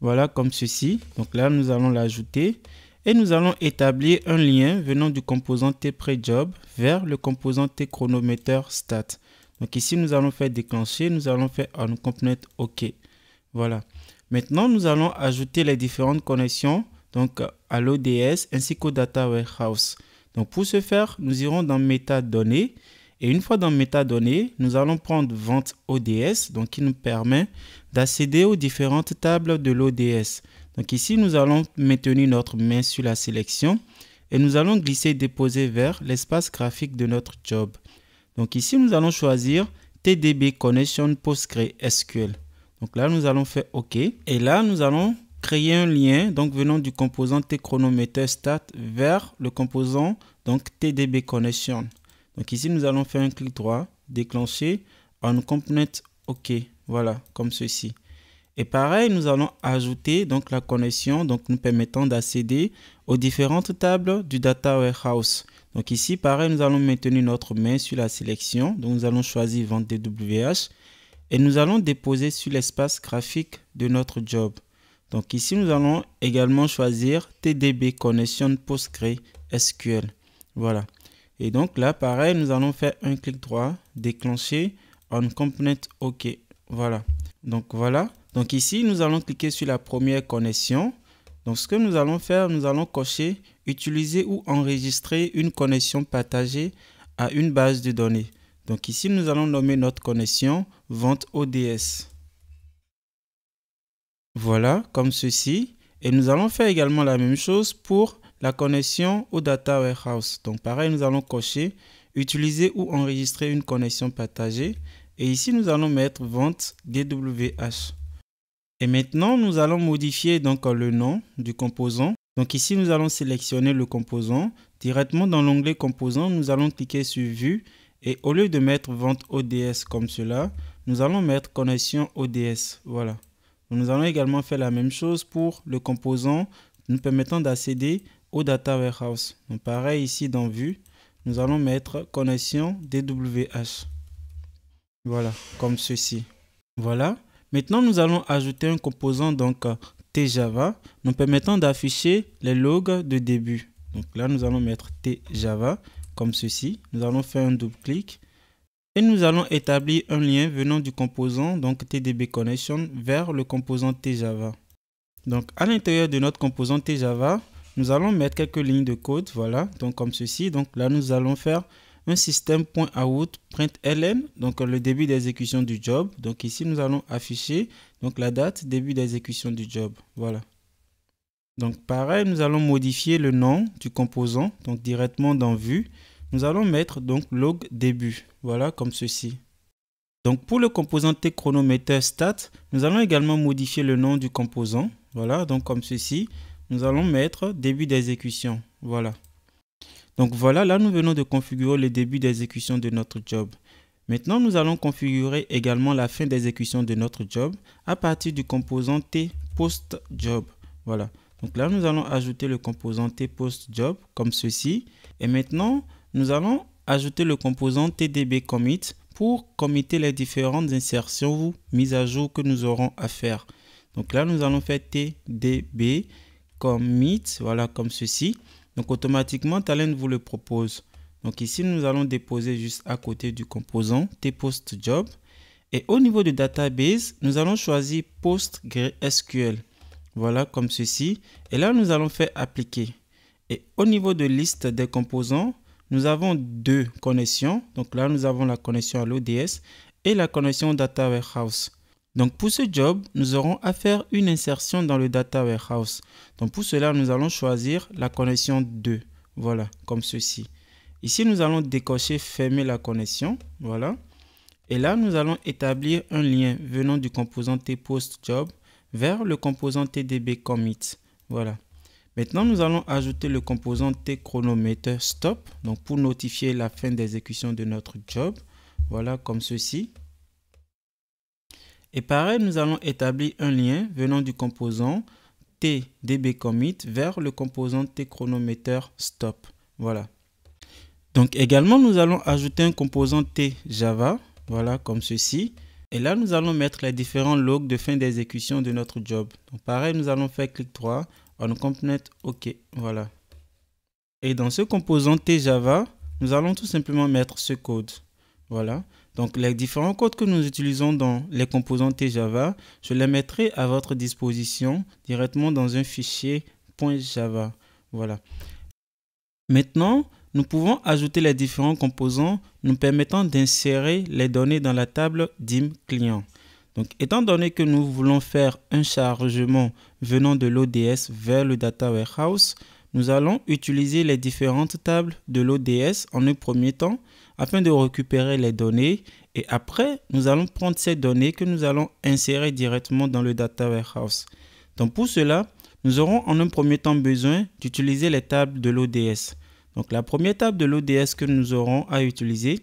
[SPEAKER 1] voilà comme ceci. Donc là, nous allons l'ajouter et nous allons établir un lien venant du composant tPreJob vers le composant tChronometerStat. Donc ici, nous allons faire déclencher, nous allons faire un component OK. Voilà. Maintenant, nous allons ajouter les différentes connexions donc à l'ODS ainsi qu'au Data Warehouse. Donc pour ce faire, nous irons dans Métadonnées et une fois dans Métadonnées, nous allons prendre Vente ODS, donc qui nous permet d'accéder aux différentes tables de l'ODS. Donc ici, nous allons maintenir notre main sur la sélection et nous allons glisser déposer vers l'espace graphique de notre job. Donc ici, nous allons choisir TDB Connection PostgreSQL. Donc là, nous allons faire OK. Et là, nous allons créer un lien donc venant du composant t chronometer stat vers le composant donc tdb connection. Donc ici nous allons faire un clic droit, déclencher un component OK, voilà comme ceci. Et pareil, nous allons ajouter donc la connexion donc nous permettant d'accéder aux différentes tables du data warehouse. Donc ici pareil, nous allons maintenir notre main sur la sélection. Donc nous allons choisir vente DWH et nous allons déposer sur l'espace graphique de notre job. Donc ici, nous allons également choisir TDB Connection PostgreSQL. Voilà. Et donc là, pareil, nous allons faire un clic droit, déclencher On Component OK. Voilà. Donc voilà. Donc ici, nous allons cliquer sur la première connexion. Donc ce que nous allons faire, nous allons cocher Utiliser ou enregistrer une connexion partagée à une base de données. Donc ici, nous allons nommer notre connexion Vente ODS. Voilà, comme ceci. Et nous allons faire également la même chose pour la connexion au data warehouse. Donc pareil, nous allons cocher utiliser ou enregistrer une connexion partagée. Et ici, nous allons mettre vente DWH. Et maintenant, nous allons modifier donc le nom du composant. Donc ici, nous allons sélectionner le composant. Directement dans l'onglet composant, nous allons cliquer sur vue. Et au lieu de mettre vente ODS comme cela, nous allons mettre connexion ODS. Voilà. Nous allons également faire la même chose pour le composant nous permettant d'accéder au data warehouse. Donc pareil ici dans vue, nous allons mettre connexion DWH. Voilà, comme ceci. Voilà. Maintenant, nous allons ajouter un composant donc TJava nous permettant d'afficher les logs de début. Donc là, nous allons mettre TJava comme ceci. Nous allons faire un double clic et nous allons établir un lien venant du composant, donc TDB Connection, vers le composant TJava. Donc à l'intérieur de notre composant TJava, nous allons mettre quelques lignes de code, voilà, donc comme ceci. Donc là, nous allons faire un système println, donc le début d'exécution du job. Donc ici, nous allons afficher donc la date début d'exécution du job, voilà. Donc pareil, nous allons modifier le nom du composant, donc directement dans Vue. Nous allons mettre donc log début, voilà comme ceci. Donc pour le composant t chronomètre stat, nous allons également modifier le nom du composant, voilà donc comme ceci. Nous allons mettre début d'exécution, voilà. Donc voilà, là nous venons de configurer le début d'exécution de notre job. Maintenant, nous allons configurer également la fin d'exécution de notre job à partir du composant T post job. Voilà. Donc là, nous allons ajouter le composant T post job comme ceci. Et maintenant, nous allons ajouter le composant TDB commit pour committer les différentes insertions ou mises à jour que nous aurons à faire. Donc là, nous allons faire TDB commit, voilà comme ceci. Donc automatiquement, Talent vous le propose. Donc ici, nous allons déposer juste à côté du composant tpostjob ». job. Et au niveau de database, nous allons choisir PostgreSQL. Voilà comme ceci. Et là, nous allons faire appliquer. Et au niveau de liste des composants, nous avons deux connexions. Donc là, nous avons la connexion à l'ODS et la connexion Data Warehouse. Donc pour ce job, nous aurons à faire une insertion dans le Data Warehouse. Donc pour cela, nous allons choisir la connexion 2. Voilà, comme ceci. Ici, nous allons décocher fermer la connexion. Voilà. Et là, nous allons établir un lien venant du composant T-Post Job vers le composant TDB Commit. Voilà. Maintenant, nous allons ajouter le composant T stop donc pour notifier la fin d'exécution de notre job. Voilà comme ceci. Et pareil, nous allons établir un lien venant du composant tdbcommit » commit vers le composant T stop. Voilà. Donc également, nous allons ajouter un composant tjava ». Voilà comme ceci. Et là, nous allons mettre les différents logs de fin d'exécution de notre job. Donc pareil, nous allons faire clic droit on component OK, voilà. Et dans ce composant T-Java, nous allons tout simplement mettre ce code. Voilà. Donc les différents codes que nous utilisons dans les composants T-Java, je les mettrai à votre disposition directement dans un fichier .java. Voilà. Maintenant, nous pouvons ajouter les différents composants nous permettant d'insérer les données dans la table DIM client. Donc, étant donné que nous voulons faire un chargement venant de l'ODS vers le data warehouse, nous allons utiliser les différentes tables de l'ODS en un premier temps afin de récupérer les données et après, nous allons prendre ces données que nous allons insérer directement dans le data warehouse. Donc, pour cela, nous aurons en un premier temps besoin d'utiliser les tables de l'ODS. Donc, la première table de l'ODS que nous aurons à utiliser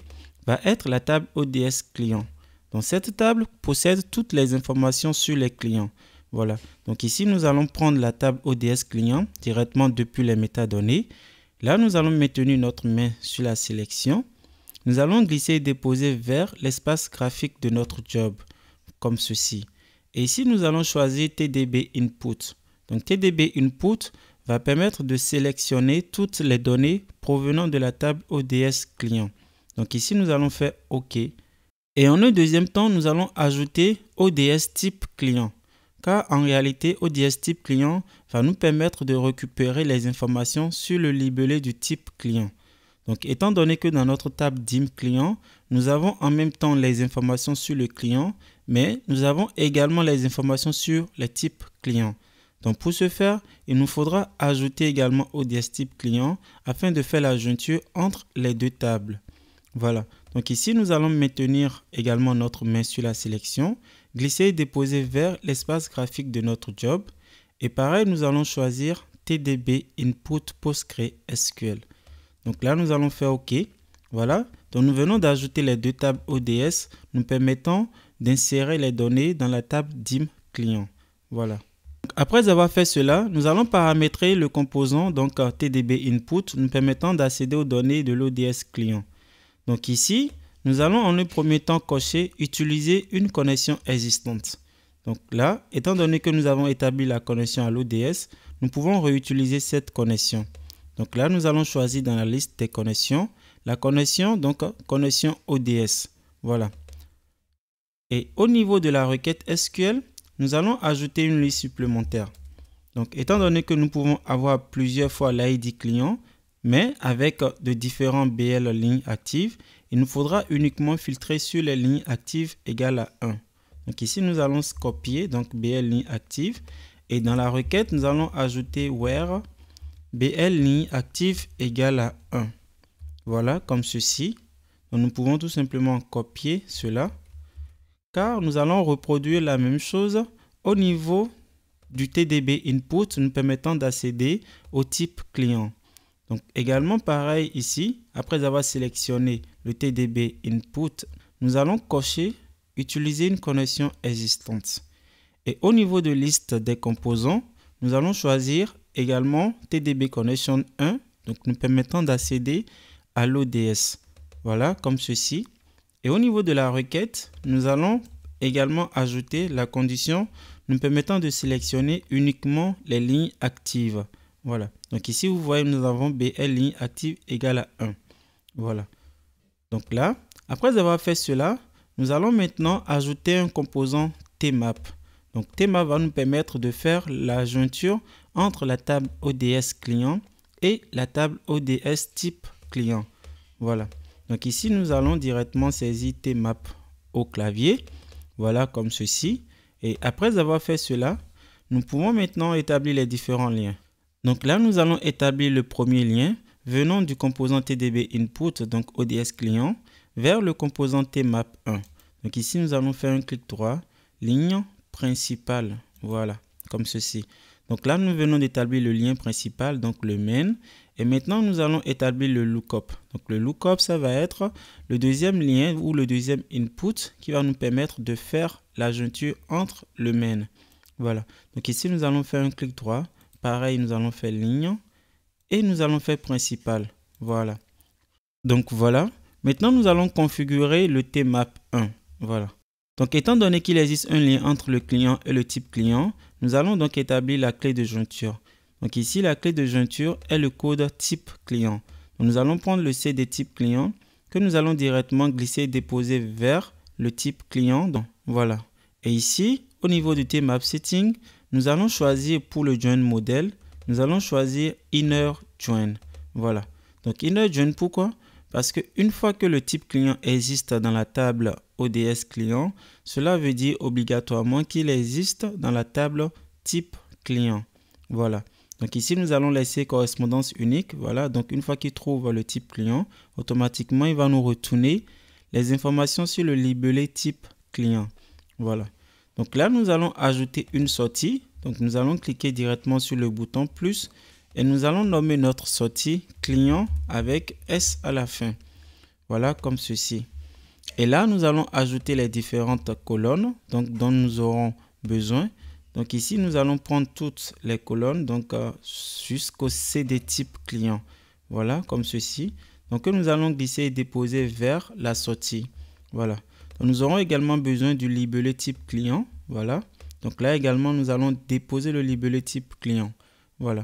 [SPEAKER 1] va être la table ODS client. Donc cette table possède toutes les informations sur les clients. Voilà, donc ici nous allons prendre la table ODS client directement depuis les métadonnées. Là nous allons maintenir notre main sur la sélection. Nous allons glisser et déposer vers l'espace graphique de notre job, comme ceci. Et ici nous allons choisir TDB Input. Donc TDB Input va permettre de sélectionner toutes les données provenant de la table ODS client. Donc ici nous allons faire OK. Et en un deuxième temps, nous allons ajouter ODS type client, car en réalité, ODS type client va nous permettre de récupérer les informations sur le libellé du type client. Donc, étant donné que dans notre table DIM client, nous avons en même temps les informations sur le client, mais nous avons également les informations sur les types client. Donc, pour ce faire, il nous faudra ajouter également ODS type client afin de faire la jointure entre les deux tables. Voilà. Donc ici, nous allons maintenir également notre main sur la sélection, glisser et déposer vers l'espace graphique de notre job. Et pareil, nous allons choisir TDB Input PostgreSQL. Donc là, nous allons faire OK. Voilà. Donc nous venons d'ajouter les deux tables ODS nous permettant d'insérer les données dans la table DIM client. Voilà. après avoir fait cela, nous allons paramétrer le composant donc euh, TDB Input nous permettant d'accéder aux données de l'ODS client. Donc ici, nous allons en un premier temps cocher utiliser une connexion existante. Donc là, étant donné que nous avons établi la connexion à l'ODS, nous pouvons réutiliser cette connexion. Donc là, nous allons choisir dans la liste des connexions la connexion, donc connexion ODS. Voilà. Et au niveau de la requête SQL, nous allons ajouter une liste supplémentaire. Donc étant donné que nous pouvons avoir plusieurs fois l'ID client, mais avec euh, de différents BL lignes actives, il nous faudra uniquement filtrer sur les lignes actives égales à 1. Donc ici, nous allons copier donc BL ligne active et dans la requête, nous allons ajouter where BL ligne active égale à 1. Voilà, comme ceci. nous pouvons tout simplement copier cela car nous allons reproduire la même chose au niveau du TDB input nous permettant d'accéder au type client. Donc également pareil ici, après avoir sélectionné le TDB Input, nous allons cocher Utiliser une connexion existante. Et au niveau de liste des composants, nous allons choisir également TDB Connection 1, donc nous permettant d'accéder à l'ODS. Voilà, comme ceci. Et au niveau de la requête, nous allons également ajouter la condition nous permettant de sélectionner uniquement les lignes actives. Voilà. Donc ici, vous voyez, nous avons BL ligne active égale à 1. Voilà. Donc là, après avoir fait cela, nous allons maintenant ajouter un composant TMAP. Donc TMAP va nous permettre de faire la jointure entre la table ODS client et la table ODS type client. Voilà. Donc ici, nous allons directement saisir TMAP au clavier. Voilà, comme ceci. Et après avoir fait cela, nous pouvons maintenant établir les différents liens. Donc là, nous allons établir le premier lien venant du composant TDB input, donc ODS client, vers le composant TMAP1. Donc ici, nous allons faire un clic droit, ligne principale, voilà, comme ceci. Donc là, nous venons d'établir le lien principal, donc le main. Et maintenant, nous allons établir le lookup. Donc le lookup, ça va être le deuxième lien ou le deuxième input qui va nous permettre de faire la jointure entre le main. Voilà. Donc ici, nous allons faire un clic droit, Pareil, nous allons faire ligne et nous allons faire principal. Voilà. Donc voilà. Maintenant, nous allons configurer le tmap1. Voilà. Donc, étant donné qu'il existe un lien entre le client et le type client, nous allons donc établir la clé de jointure. Donc ici, la clé de jointure est le code type client. nous allons prendre le C des type client que nous allons directement glisser et déposer vers le type client. Donc, voilà. Et ici, au niveau du tmap setting, nous allons choisir pour le join modèle, nous allons choisir inner join. Voilà. Donc inner join, pourquoi Parce que une fois que le type client existe dans la table ODS client, cela veut dire obligatoirement qu'il existe dans la table type client. Voilà. Donc ici, nous allons laisser correspondance unique. Voilà, donc une fois qu'il trouve le type client, automatiquement, il va nous retourner les informations sur le libellé type client. Voilà. Donc là, nous allons ajouter une sortie. Donc nous allons cliquer directement sur le bouton plus et nous allons nommer notre sortie client avec S à la fin. Voilà comme ceci. Et là, nous allons ajouter les différentes colonnes donc, dont nous aurons besoin. Donc ici, nous allons prendre toutes les colonnes donc euh, jusqu'au CD type client. Voilà comme ceci. Donc nous allons glisser et déposer vers la sortie. Voilà. Nous aurons également besoin du libellé type client. Voilà. Donc là également, nous allons déposer le libellé type client. Voilà.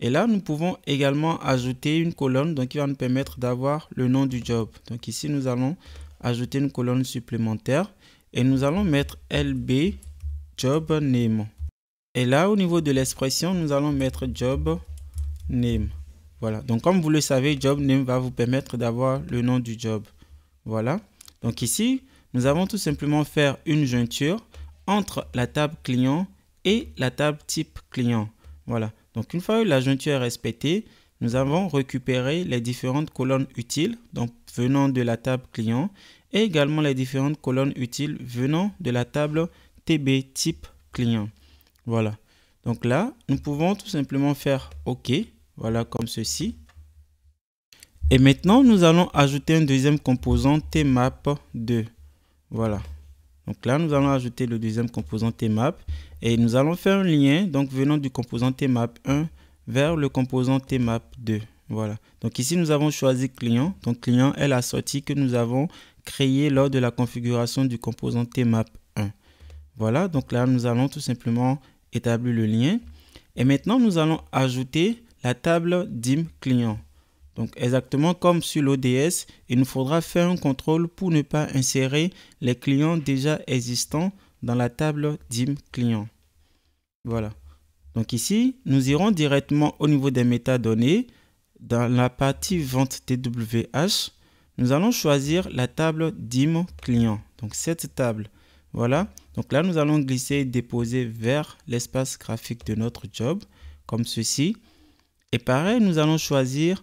[SPEAKER 1] Et là, nous pouvons également ajouter une colonne donc qui va nous permettre d'avoir le nom du job. Donc ici, nous allons ajouter une colonne supplémentaire et nous allons mettre LB job name. Et là, au niveau de l'expression, nous allons mettre job name. Voilà. Donc, comme vous le savez, job name va vous permettre d'avoir le nom du job. Voilà. Donc ici, nous allons tout simplement faire une jointure entre la table client et la table type client. Voilà. Donc une fois que la jointure est respectée, nous avons récupéré les différentes colonnes utiles donc venant de la table client et également les différentes colonnes utiles venant de la table TB type client. Voilà. Donc là, nous pouvons tout simplement faire OK. Voilà comme ceci. Et maintenant, nous allons ajouter un deuxième composant TMAP2. Voilà. Donc là, nous allons ajouter le deuxième composant tmap et nous allons faire un lien donc venant du composant tmap 1 vers le composant tmap 2. Voilà. Donc ici, nous avons choisi client. Donc client est la sortie que nous avons créée lors de la configuration du composant tmap 1. Voilà. Donc là, nous allons tout simplement établir le lien. Et maintenant, nous allons ajouter la table dim client. Donc exactement comme sur l'ODS, il nous faudra faire un contrôle pour ne pas insérer les clients déjà existants dans la table DIM client. Voilà. Donc ici, nous irons directement au niveau des métadonnées. Dans la partie vente TWH, nous allons choisir la table DIM client. Donc cette table. Voilà. Donc là, nous allons glisser et déposer vers l'espace graphique de notre job, comme ceci. Et pareil, nous allons choisir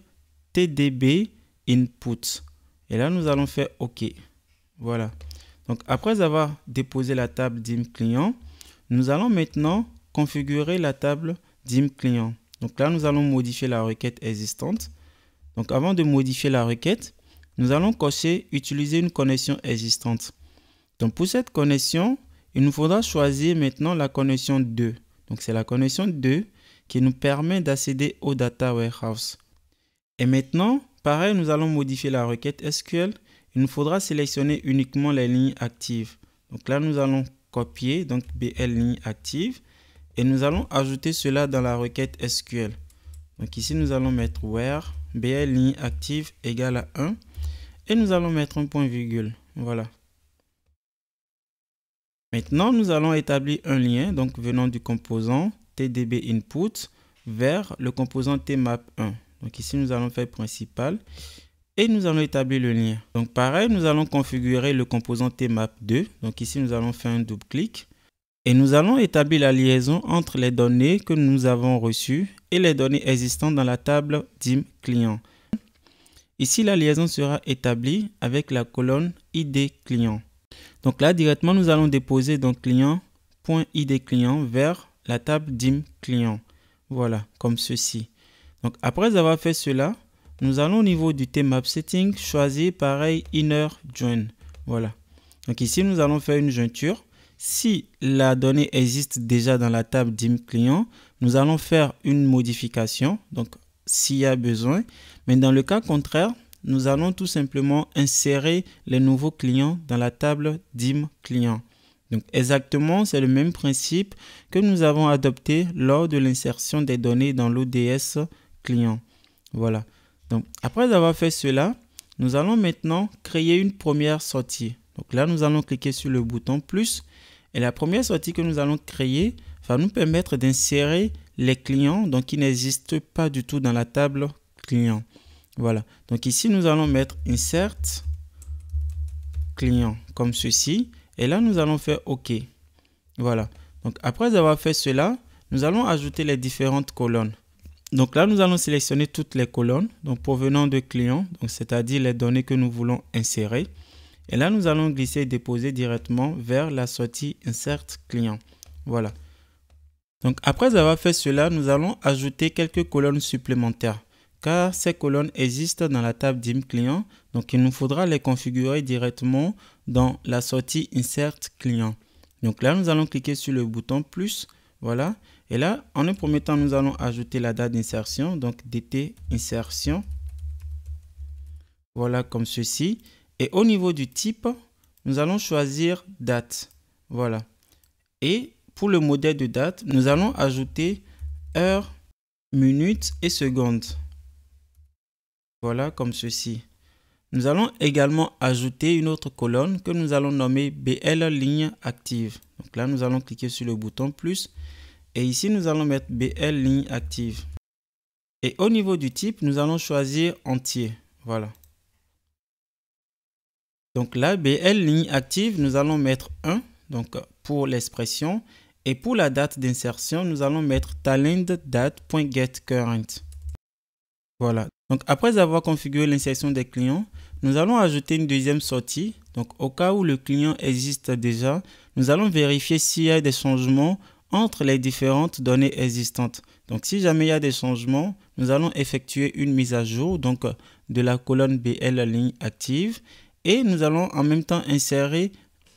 [SPEAKER 1] TDB input. Et là, nous allons faire OK. Voilà. Donc, après avoir déposé la table DIM client, nous allons maintenant configurer la table DIM client. Donc là, nous allons modifier la requête existante. Donc, avant de modifier la requête, nous allons cocher utiliser une connexion existante. Donc, pour cette connexion, il nous faudra choisir maintenant la connexion 2. Donc, c'est la connexion 2 qui nous permet d'accéder au data warehouse. Et maintenant, pareil, nous allons modifier la requête SQL. Il nous faudra sélectionner uniquement les lignes actives. Donc là, nous allons copier, donc BL ligne active. Et nous allons ajouter cela dans la requête SQL. Donc ici, nous allons mettre where BL ligne active égale à 1. Et nous allons mettre un point virgule. Voilà. Maintenant, nous allons établir un lien, donc venant du composant TDB input vers le composant TMAP1. Donc ici, nous allons faire principal et nous allons établir le lien. Donc pareil, nous allons configurer le composant tmap2. Donc ici, nous allons faire un double clic et nous allons établir la liaison entre les données que nous avons reçues et les données existantes dans la table DIM client. Ici, la liaison sera établie avec la colonne ID client. Donc là, directement, nous allons déposer donc client.id client vers la table DIM client. Voilà, comme ceci. Donc après avoir fait cela, nous allons au niveau du map setting choisir pareil inner join. Voilà. Donc ici nous allons faire une jointure. Si la donnée existe déjà dans la table dim client, nous allons faire une modification. Donc s'il y a besoin, mais dans le cas contraire, nous allons tout simplement insérer les nouveaux clients dans la table dim client. Donc exactement, c'est le même principe que nous avons adopté lors de l'insertion des données dans l'ODS client. Voilà. Donc, après avoir fait cela, nous allons maintenant créer une première sortie. Donc là, nous allons cliquer sur le bouton plus. Et la première sortie que nous allons créer va nous permettre d'insérer les clients donc qui n'existent pas du tout dans la table client. Voilà. Donc ici, nous allons mettre insert client comme ceci. Et là, nous allons faire OK. Voilà. Donc après avoir fait cela, nous allons ajouter les différentes colonnes. Donc là, nous allons sélectionner toutes les colonnes donc provenant de clients, c'est-à-dire les données que nous voulons insérer. Et là, nous allons glisser et déposer directement vers la sortie Insert client. Voilà. Donc après avoir fait cela, nous allons ajouter quelques colonnes supplémentaires car ces colonnes existent dans la table DIM client, donc il nous faudra les configurer directement dans la sortie Insert client. Donc là, nous allons cliquer sur le bouton plus, voilà, et là, en un premier temps, nous allons ajouter la date d'insertion, donc DT insertion. Voilà, comme ceci. Et au niveau du type, nous allons choisir date. Voilà. Et pour le modèle de date, nous allons ajouter heure, minute et seconde. Voilà, comme ceci. Nous allons également ajouter une autre colonne que nous allons nommer BL ligne active. Donc là, nous allons cliquer sur le bouton plus et ici, nous allons mettre BL ligne active. Et au niveau du type, nous allons choisir entier. Voilà. Donc là, BL ligne active, nous allons mettre 1 donc pour l'expression. Et pour la date d'insertion, nous allons mettre talentDate.getCurrent. Voilà. Donc après avoir configuré l'insertion des clients, nous allons ajouter une deuxième sortie. Donc au cas où le client existe déjà, nous allons vérifier s'il y a des changements entre les différentes données existantes. Donc si jamais il y a des changements, nous allons effectuer une mise à jour donc de la colonne BL ligne active et nous allons en même temps insérer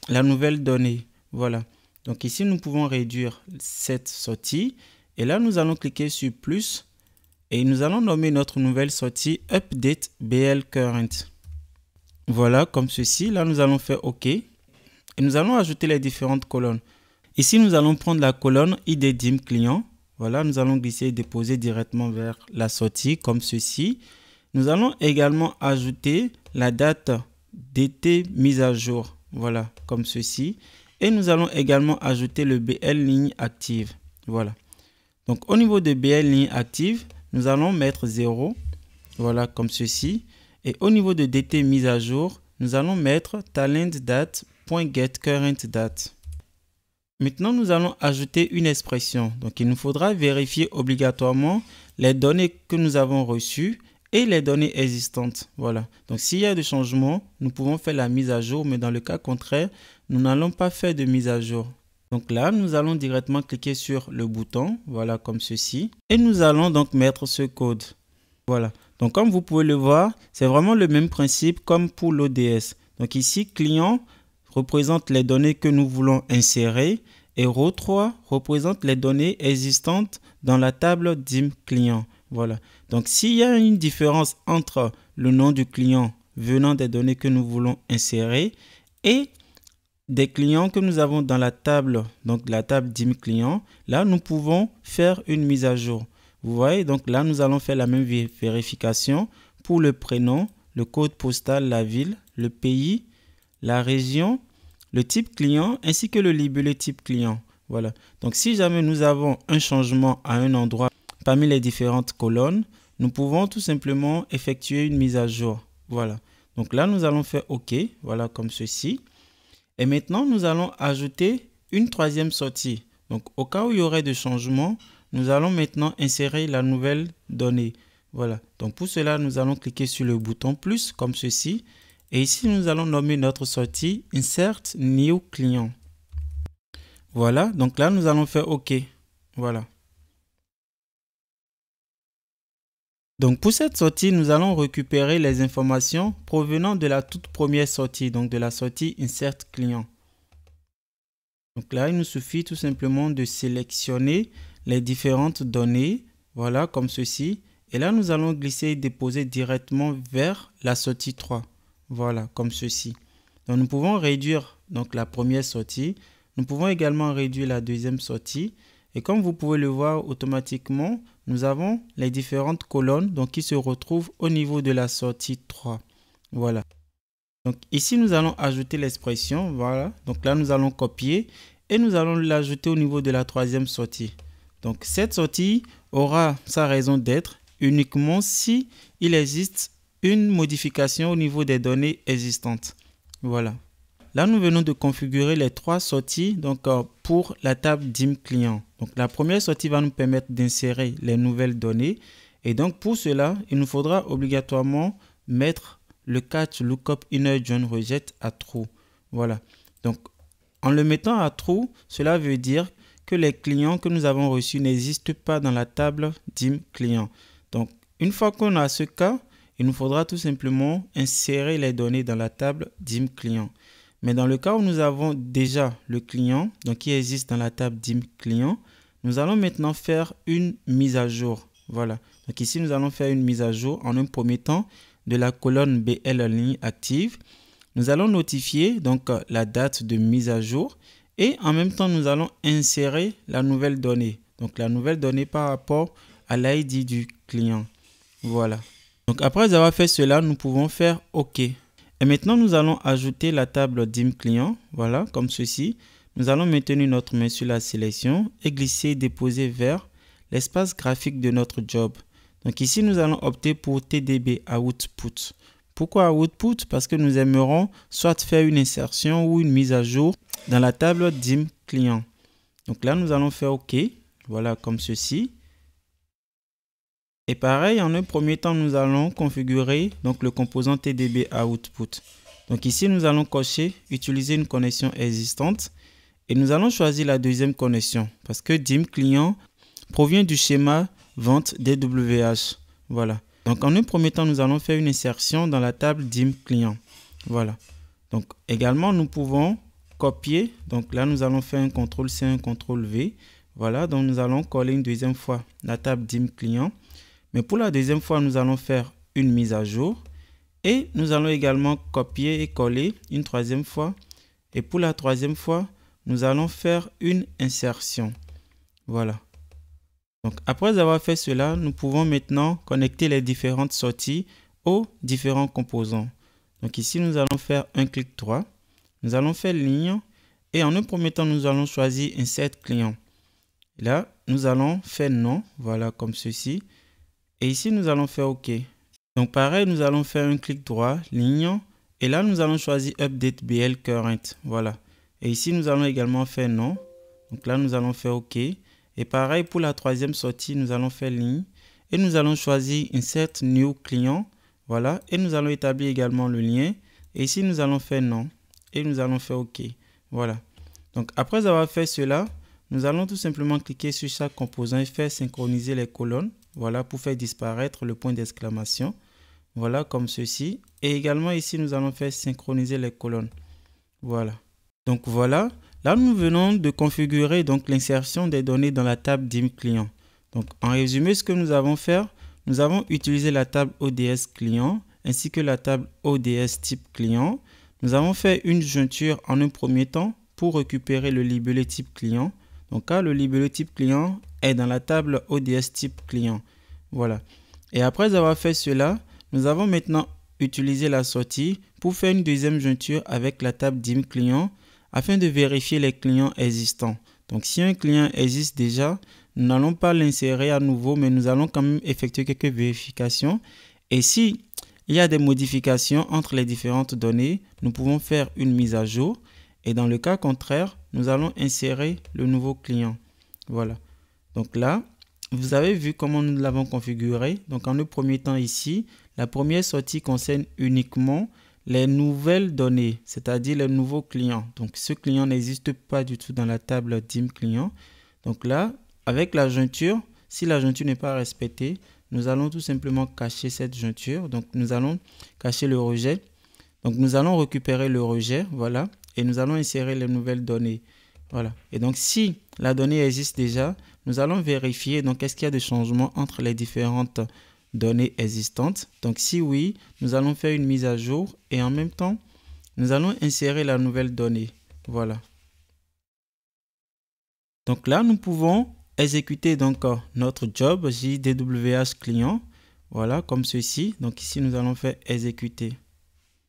[SPEAKER 1] la nouvelle donnée. Voilà. Donc ici, nous pouvons réduire cette sortie et là, nous allons cliquer sur plus et nous allons nommer notre nouvelle sortie update BL current. Voilà, comme ceci. Là, nous allons faire OK et nous allons ajouter les différentes colonnes. Ici, nous allons prendre la colonne ID client. Voilà, nous allons glisser et déposer directement vers la sortie comme ceci. Nous allons également ajouter la date d'été mise à jour. Voilà, comme ceci. Et nous allons également ajouter le BL ligne active. Voilà. Donc au niveau de BL ligne active, nous allons mettre 0. Voilà, comme ceci. Et au niveau de DT mise à jour, nous allons mettre talent_date.get_current_date. Maintenant, nous allons ajouter une expression. Donc, il nous faudra vérifier obligatoirement les données que nous avons reçues et les données existantes. Voilà. Donc, s'il y a des changements, nous pouvons faire la mise à jour, mais dans le cas contraire, nous n'allons pas faire de mise à jour. Donc là, nous allons directement cliquer sur le bouton, voilà comme ceci. Et nous allons donc mettre ce code. Voilà. Donc comme vous pouvez le voir, c'est vraiment le même principe comme pour l'ODS. Donc ici, client, représente les données que nous voulons insérer et row 3 représente les données existantes dans la table DIM client. Voilà. Donc s'il y a une différence entre le nom du client venant des données que nous voulons insérer et des clients que nous avons dans la table, donc la table DIM client, là nous pouvons faire une mise à jour. Vous voyez, donc là nous allons faire la même vérification pour le prénom, le code postal, la ville, le pays, la région, le type client ainsi que le libellé type client. Voilà. Donc si jamais nous avons un changement à un endroit parmi les différentes colonnes, nous pouvons tout simplement effectuer une mise à jour. Voilà. Donc là, nous allons faire OK, voilà comme ceci. Et maintenant, nous allons ajouter une troisième sortie. Donc au cas où il y aurait de changements, nous allons maintenant insérer la nouvelle donnée. Voilà. Donc pour cela, nous allons cliquer sur le bouton plus comme ceci. Et ici, nous allons nommer notre sortie Insert New Client. Voilà, donc là, nous allons faire OK. Voilà. Donc pour cette sortie, nous allons récupérer les informations provenant de la toute première sortie, donc de la sortie Insert Client. Donc là, il nous suffit tout simplement de sélectionner les différentes données, voilà comme ceci. Et là, nous allons glisser et déposer directement vers la sortie 3. Voilà, comme ceci. Donc nous pouvons réduire donc, la première sortie. Nous pouvons également réduire la deuxième sortie. Et comme vous pouvez le voir automatiquement, nous avons les différentes colonnes donc, qui se retrouvent au niveau de la sortie 3. Voilà. Donc ici, nous allons ajouter l'expression. Voilà. Donc là, nous allons copier et nous allons l'ajouter au niveau de la troisième sortie. Donc cette sortie aura sa raison d'être uniquement si il existe une modification au niveau des données existantes. Voilà. Là, nous venons de configurer les trois sorties donc, euh, pour la table DIM client. Donc, la première sortie va nous permettre d'insérer les nouvelles données. Et donc, pour cela, il nous faudra obligatoirement mettre le catch lookup inner join rejet à true. Voilà. Donc, en le mettant à true, cela veut dire que les clients que nous avons reçus n'existent pas dans la table DIM client. Donc, une fois qu'on a ce cas, il nous faudra tout simplement insérer les données dans la table DIM client. Mais dans le cas où nous avons déjà le client, donc qui existe dans la table DIM client, nous allons maintenant faire une mise à jour. Voilà. Donc ici, nous allons faire une mise à jour en un premier temps de la colonne BL ligne active. Nous allons notifier donc euh, la date de mise à jour et en même temps, nous allons insérer la nouvelle donnée. Donc la nouvelle donnée par rapport à l'ID du client. Voilà. Donc après avoir fait cela, nous pouvons faire OK. Et maintenant, nous allons ajouter la table DIM client, voilà, comme ceci. Nous allons maintenir notre main sur la sélection et glisser et déposer vers l'espace graphique de notre job. Donc ici, nous allons opter pour TDB Output. Pourquoi Output Parce que nous aimerons soit faire une insertion ou une mise à jour dans la table DIM client. Donc là, nous allons faire OK, voilà, comme ceci. Et pareil, en un premier temps, nous allons configurer donc, le composant TDB Output. Donc ici, nous allons cocher « Utiliser une connexion existante » et nous allons choisir la deuxième connexion parce que DIM client provient du schéma vente DWH. Voilà. Donc en un premier temps, nous allons faire une insertion dans la table DIM client. Voilà. Donc également, nous pouvons copier. Donc là, nous allons faire un CTRL-C, un CTRL-V. Voilà, donc nous allons coller une deuxième fois la table DIM client. Mais pour la deuxième fois, nous allons faire une mise à jour. Et nous allons également copier et coller une troisième fois. Et pour la troisième fois, nous allons faire une insertion. Voilà. Donc après avoir fait cela, nous pouvons maintenant connecter les différentes sorties aux différents composants. Donc ici, nous allons faire un clic droit. Nous allons faire ligne. Et en un premier temps, nous allons choisir Insert client. Là, nous allons faire non. Voilà, comme ceci. Et ici, nous allons faire OK. Donc pareil, nous allons faire un clic droit, ligne. Et là, nous allons choisir Update BL Current. Voilà. Et ici, nous allons également faire non. Donc là, nous allons faire OK. Et pareil, pour la troisième sortie, nous allons faire ligne. Et nous allons choisir Insert New Client. Voilà. Et nous allons établir également le lien. Et ici, nous allons faire non. Et nous allons faire OK. Voilà. Donc après avoir fait cela, nous allons tout simplement cliquer sur chaque composant et faire synchroniser les colonnes voilà, pour faire disparaître le point d'exclamation. Voilà, comme ceci. Et également ici, nous allons faire synchroniser les colonnes. Voilà. Donc voilà, là nous venons de configurer donc l'insertion des données dans la table DIM client. Donc en résumé, ce que nous avons fait, nous avons utilisé la table ODS client ainsi que la table ODS type client. Nous avons fait une jointure en un premier temps pour récupérer le libellé type client cas le libellé type client est dans la table ODS type client. Voilà. Et après avoir fait cela, nous avons maintenant utilisé la sortie pour faire une deuxième jointure avec la table DIM client afin de vérifier les clients existants. Donc si un client existe déjà, nous n'allons pas l'insérer à nouveau, mais nous allons quand même effectuer quelques vérifications. Et si il y a des modifications entre les différentes données, nous pouvons faire une mise à jour. Et dans le cas contraire, nous allons insérer le nouveau client. Voilà. Donc là, vous avez vu comment nous l'avons configuré. Donc en le premier temps ici, la première sortie concerne uniquement les nouvelles données, c'est-à-dire le nouveau client Donc ce client n'existe pas du tout dans la table DIM client. Donc là, avec la jointure, si la jointure n'est pas respectée, nous allons tout simplement cacher cette jointure. Donc nous allons cacher le rejet. Donc nous allons récupérer le rejet, voilà, et nous allons insérer les nouvelles données. Voilà. Et donc, si la donnée existe déjà, nous allons vérifier donc est-ce qu'il y a des changements entre les différentes données existantes. Donc, si oui, nous allons faire une mise à jour et en même temps, nous allons insérer la nouvelle donnée. Voilà. Donc là, nous pouvons exécuter donc notre job JDWH client. Voilà, comme ceci. Donc ici, nous allons faire exécuter.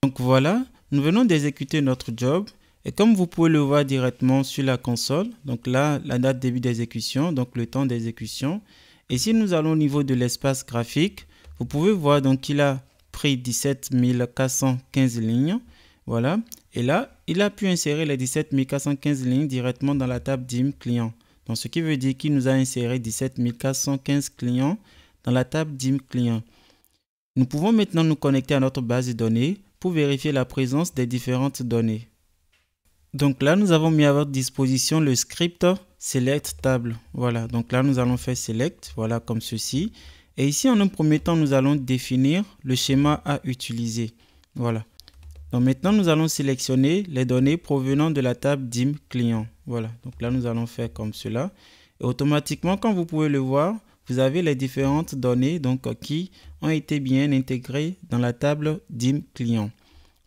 [SPEAKER 1] Donc voilà, nous venons d'exécuter notre job et comme vous pouvez le voir directement sur la console, donc là, la date début d'exécution, donc le temps d'exécution. Et si nous allons au niveau de l'espace graphique, vous pouvez voir donc qu'il a pris 17 415 lignes. Voilà. Et là, il a pu insérer les 17 415 lignes directement dans la table DIM client. Donc, ce qui veut dire qu'il nous a inséré 17 415 clients dans la table DIM client. Nous pouvons maintenant nous connecter à notre base de données vérifier la présence des différentes données. Donc là, nous avons mis à votre disposition le script select table. Voilà, donc là, nous allons faire select, voilà, comme ceci. Et ici, en un premier temps, nous allons définir le schéma à utiliser. Voilà. Donc maintenant, nous allons sélectionner les données provenant de la table DIM client. Voilà, donc là, nous allons faire comme cela. Et automatiquement, comme vous pouvez le voir, vous avez les différentes données donc, euh, qui ont été bien intégrées dans la table DIM client.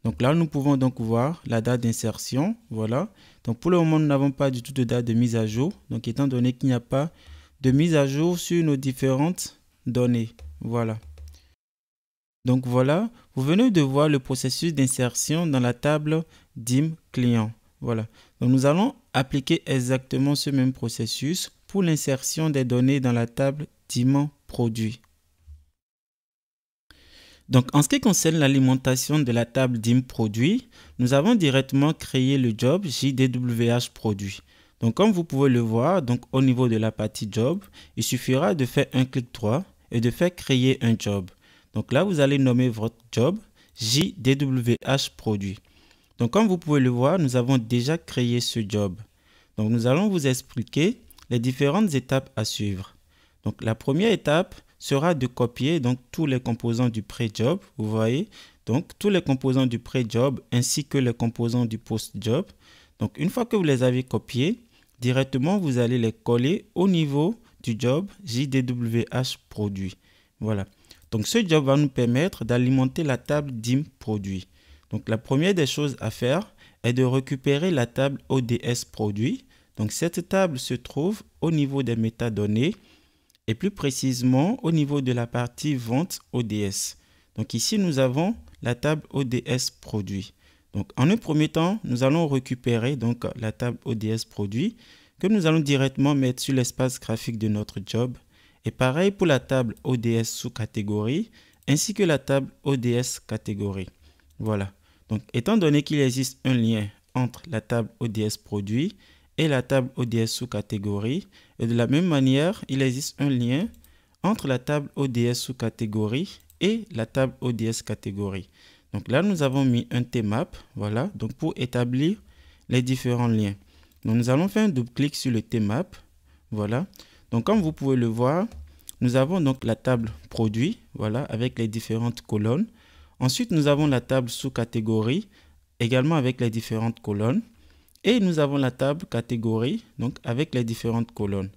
[SPEAKER 1] Donc là, nous pouvons donc voir la date d'insertion. Voilà. Donc pour le moment, nous n'avons pas du tout de date de mise à jour. Donc étant donné qu'il n'y a pas de mise à jour sur nos différentes données. Voilà. Donc voilà, vous venez de voir le processus d'insertion dans la table DIM client. Voilà. Donc nous allons appliquer exactement ce même processus pour l'insertion des données dans la table DimProduit. PRODUIT. Donc, en ce qui concerne l'alimentation de la table d'IM produit, nous avons directement créé le job JDWH produit. Donc, comme vous pouvez le voir, donc au niveau de la partie job, il suffira de faire un clic droit et de faire créer un job. Donc là, vous allez nommer votre job JDWH produit. Donc, comme vous pouvez le voir, nous avons déjà créé ce job. Donc, nous allons vous expliquer les différentes étapes à suivre. Donc la première étape sera de copier donc tous les composants du pré-job, vous voyez, donc tous les composants du pré-job ainsi que les composants du post-job. Donc une fois que vous les avez copiés, directement vous allez les coller au niveau du job JDWH produit. Voilà. Donc ce job va nous permettre d'alimenter la table DIM produit. Donc la première des choses à faire est de récupérer la table ODS produit donc cette table se trouve au niveau des métadonnées et plus précisément au niveau de la partie vente ODS. Donc ici nous avons la table ODS produit. Donc en un premier temps, nous allons récupérer donc la table ODS produit que nous allons directement mettre sur l'espace graphique de notre job. Et pareil pour la table ODS sous catégorie ainsi que la table ODS catégorie. Voilà. Donc étant donné qu'il existe un lien entre la table ODS produit et la table ODS sous-catégorie. Et de la même manière, il existe un lien entre la table ODS sous-catégorie et la table ODS catégorie. Donc là, nous avons mis un TMAP, voilà, donc pour établir les différents liens. Donc nous allons faire un double clic sur le TMAP, voilà. Donc comme vous pouvez le voir, nous avons donc la table produit, voilà, avec les différentes colonnes. Ensuite, nous avons la table sous-catégorie, également avec les différentes colonnes. Et nous avons la table catégorie, donc avec les différentes colonnes.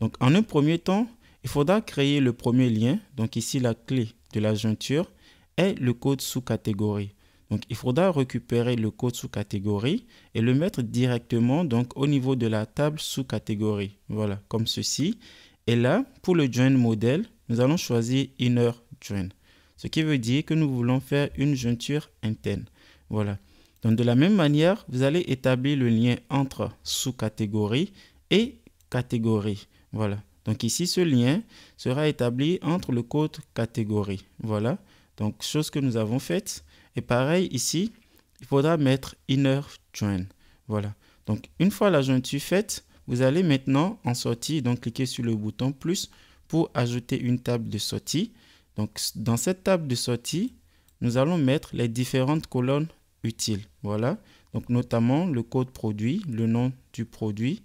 [SPEAKER 1] Donc en un premier temps, il faudra créer le premier lien. Donc ici, la clé de la jointure est le code sous-catégorie. Donc il faudra récupérer le code sous-catégorie et le mettre directement donc au niveau de la table sous-catégorie. Voilà, comme ceci. Et là, pour le join modèle, nous allons choisir inner join. Ce qui veut dire que nous voulons faire une jointure interne. Voilà. Donc de la même manière, vous allez établir le lien entre sous-catégorie et catégorie. Voilà. Donc ici, ce lien sera établi entre le code catégorie. Voilà. Donc chose que nous avons faite. Et pareil ici, il faudra mettre inner join. Voilà. Donc une fois la jointure faite, vous allez maintenant en sortie, donc cliquer sur le bouton plus pour ajouter une table de sortie. Donc dans cette table de sortie, nous allons mettre les différentes colonnes utile. Voilà. Donc notamment le code produit, le nom du produit,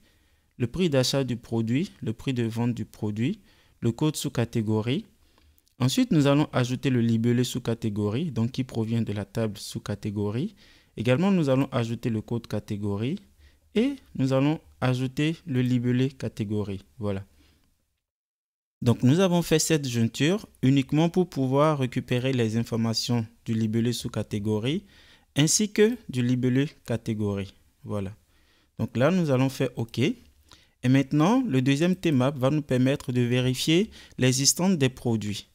[SPEAKER 1] le prix d'achat du produit, le prix de vente du produit, le code sous-catégorie. Ensuite, nous allons ajouter le libellé sous-catégorie, donc qui provient de la table sous-catégorie. Également, nous allons ajouter le code catégorie et nous allons ajouter le libellé catégorie. Voilà. Donc nous avons fait cette jointure uniquement pour pouvoir récupérer les informations du libellé sous catégorie ainsi que du libellé catégorie. Voilà. Donc là, nous allons faire OK. Et maintenant, le deuxième TMAP va nous permettre de vérifier l'existence des produits.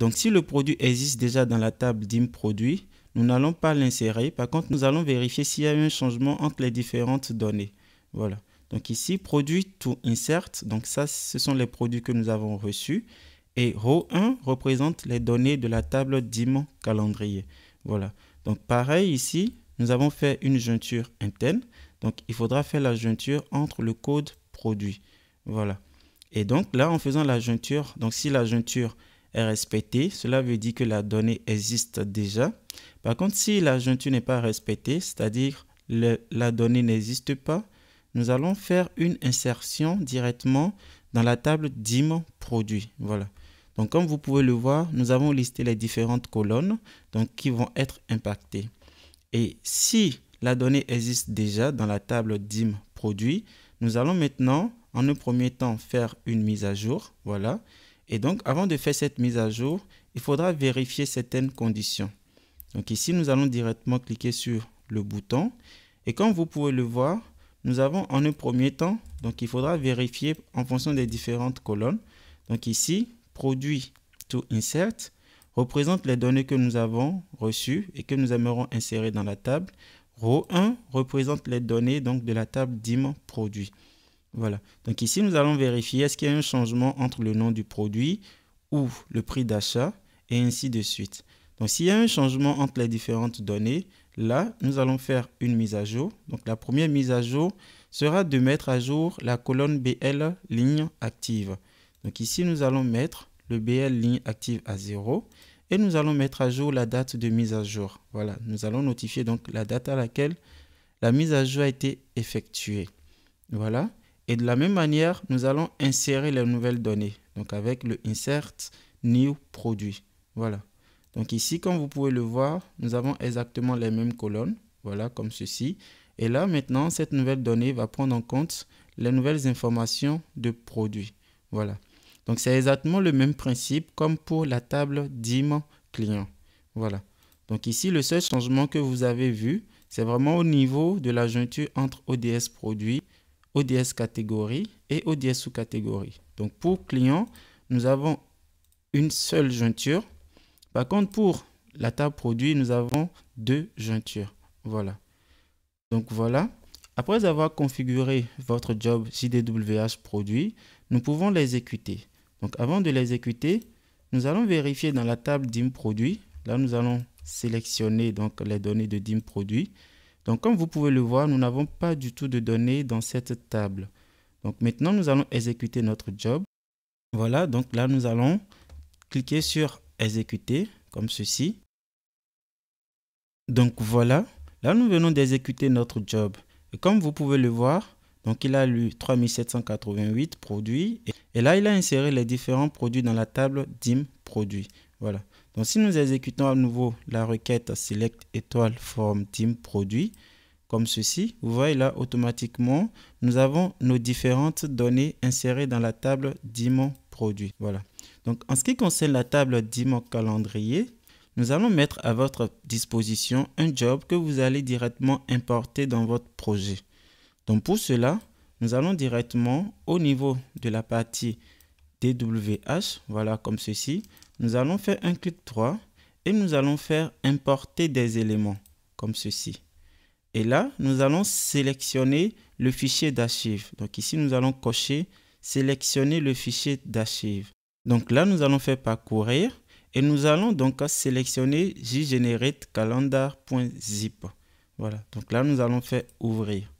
[SPEAKER 1] Donc si le produit existe déjà dans la table DIM produit, nous n'allons pas l'insérer. Par contre, nous allons vérifier s'il y a eu un changement entre les différentes données. Voilà. Donc ici, produit to insert. Donc ça, ce sont les produits que nous avons reçus. Et row 1 représente les données de la table DIM calendrier. Voilà. Donc pareil ici, nous avons fait une jointure interne. Donc il faudra faire la jointure entre le code produit. Voilà. Et donc là, en faisant la jointure, donc si la jointure est respectée, cela veut dire que la donnée existe déjà. Par contre, si la jointure n'est pas respectée, c'est-à-dire la donnée n'existe pas, nous allons faire une insertion directement dans la table d'IM produit. Voilà. Donc comme vous pouvez le voir, nous avons listé les différentes colonnes donc, qui vont être impactées. Et si la donnée existe déjà dans la table DIM produit, nous allons maintenant en un premier temps faire une mise à jour. Voilà. Et donc avant de faire cette mise à jour, il faudra vérifier certaines conditions. Donc ici, nous allons directement cliquer sur le bouton. Et comme vous pouvez le voir, nous avons en un premier temps, donc il faudra vérifier en fonction des différentes colonnes. Donc ici, produit to insert représente les données que nous avons reçues et que nous aimerons insérer dans la table. Row 1 représente les données donc de la table dim produit. Voilà. Donc ici, nous allons vérifier est-ce qu'il y a un changement entre le nom du produit ou le prix d'achat et ainsi de suite. Donc s'il y a un changement entre les différentes données, là, nous allons faire une mise à jour. Donc la première mise à jour sera de mettre à jour la colonne BL ligne active. Donc ici, nous allons mettre le BL ligne active à 0 et nous allons mettre à jour la date de mise à jour. Voilà, nous allons notifier donc la date à laquelle la mise à jour a été effectuée. Voilà. Et de la même manière, nous allons insérer les nouvelles données. Donc avec le insert new produit. Voilà. Donc ici, comme vous pouvez le voir, nous avons exactement les mêmes colonnes. Voilà, comme ceci. Et là, maintenant, cette nouvelle donnée va prendre en compte les nouvelles informations de produit. Voilà. Donc c'est exactement le même principe comme pour la table DIM client. Voilà. Donc ici, le seul changement que vous avez vu, c'est vraiment au niveau de la jointure entre ODS produit, ODS catégorie et ODS sous-catégorie. Donc pour client, nous avons une seule jointure. Par contre, pour la table produit, nous avons deux jointures. Voilà. Donc voilà. Après avoir configuré votre job JDWH produit, nous pouvons l'exécuter. Donc avant de l'exécuter, nous allons vérifier dans la table DIM produit. Là, nous allons sélectionner donc les données de DIM produit. Donc comme vous pouvez le voir, nous n'avons pas du tout de données dans cette table. Donc maintenant, nous allons exécuter notre job. Voilà, donc là, nous allons cliquer sur exécuter comme ceci. Donc voilà, là nous venons d'exécuter notre job. Et comme vous pouvez le voir, donc il a lu 3788 produits et, là il a inséré les différents produits dans la table DIM produits. Voilà. Donc si nous exécutons à nouveau la requête select étoile form DIM produit comme ceci, vous voyez là automatiquement nous avons nos différentes données insérées dans la table DIM produit. Voilà. Donc en ce qui concerne la table DIM calendrier, nous allons mettre à votre disposition un job que vous allez directement importer dans votre projet. Donc pour cela, nous allons directement au niveau de la partie DWH, voilà comme ceci. Nous allons faire un clic droit et nous allons faire importer des éléments comme ceci. Et là, nous allons sélectionner le fichier d'archives. Donc ici, nous allons cocher sélectionner le fichier d'archives. Donc là, nous allons faire parcourir et nous allons donc sélectionner jGenerateCalendar.zip. Voilà, donc là, nous allons faire ouvrir.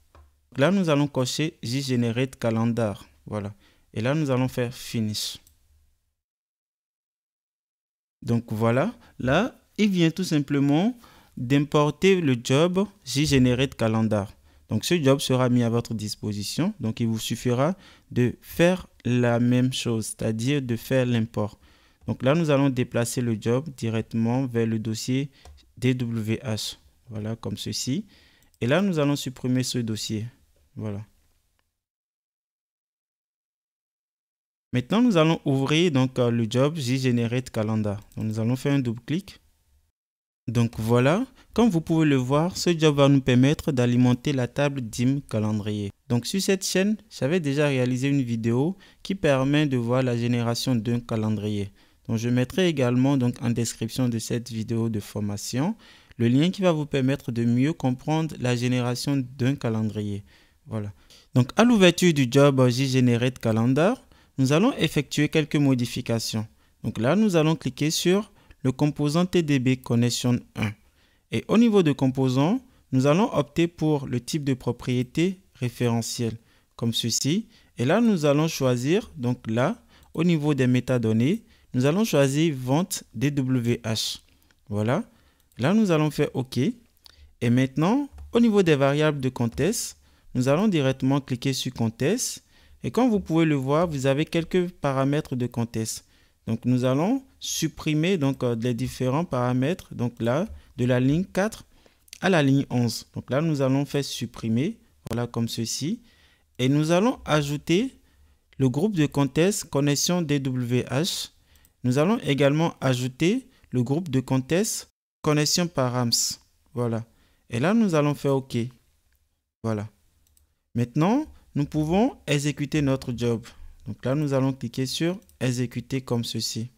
[SPEAKER 1] Là, nous allons cocher Generate Calendar. Voilà. Et là, nous allons faire Finish. Donc voilà, là, il vient tout simplement d'importer le job Generate Calendar. Donc ce job sera mis à votre disposition. Donc il vous suffira de faire la même chose, c'est-à-dire de faire l'import. Donc là, nous allons déplacer le job directement vers le dossier DWH. Voilà, comme ceci. Et là, nous allons supprimer ce dossier. Voilà. Maintenant, nous allons ouvrir donc euh, le job Generate Calendar. nous allons faire un double clic. Donc voilà, comme vous pouvez le voir, ce job va nous permettre d'alimenter la table DIM calendrier. Donc sur cette chaîne, j'avais déjà réalisé une vidéo qui permet de voir la génération d'un calendrier. Donc je mettrai également donc en description de cette vidéo de formation le lien qui va vous permettre de mieux comprendre la génération d'un calendrier. Voilà. Donc, à l'ouverture du job euh, Generate Calendar, nous allons effectuer quelques modifications. Donc là, nous allons cliquer sur le composant TDB Connection 1. Et au niveau de composant, nous allons opter pour le type de propriété référentielle, comme ceci. Et là, nous allons choisir, donc là, au niveau des métadonnées, nous allons choisir vente DWH. Voilà. Là, nous allons faire OK. Et maintenant, au niveau des variables de contexte, nous allons directement cliquer sur Contest. Et comme vous pouvez le voir, vous avez quelques paramètres de Contest. Donc nous allons supprimer donc euh, les différents paramètres donc là de la ligne 4 à la ligne 11. Donc là nous allons faire supprimer voilà comme ceci et nous allons ajouter le groupe de contest connexion DWH. Nous allons également ajouter le groupe de contest connexion params. Voilà. Et là nous allons faire OK. Voilà. Maintenant, nous pouvons exécuter notre job. Donc là, nous allons cliquer sur exécuter comme ceci.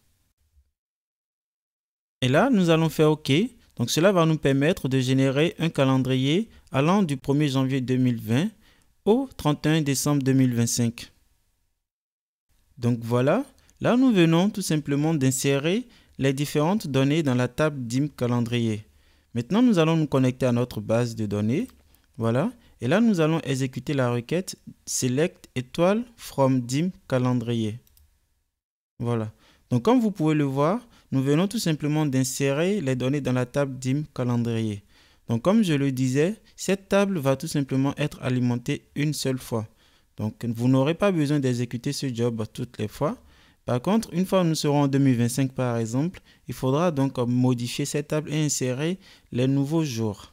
[SPEAKER 1] Et là, nous allons faire OK. Donc cela va nous permettre de générer un calendrier allant du 1er janvier 2020 au 31 décembre 2025. Donc voilà, là nous venons tout simplement d'insérer les différentes données dans la table DIM calendrier. Maintenant, nous allons nous connecter à notre base de données. Voilà, et là, nous allons exécuter la requête select étoile from dim calendrier. Voilà. Donc, comme vous pouvez le voir, nous venons tout simplement d'insérer les données dans la table dim calendrier. Donc, comme je le disais, cette table va tout simplement être alimentée une seule fois. Donc, vous n'aurez pas besoin d'exécuter ce job toutes les fois. Par contre, une fois nous serons en 2025 par exemple, il faudra donc modifier cette table et insérer les nouveaux jours.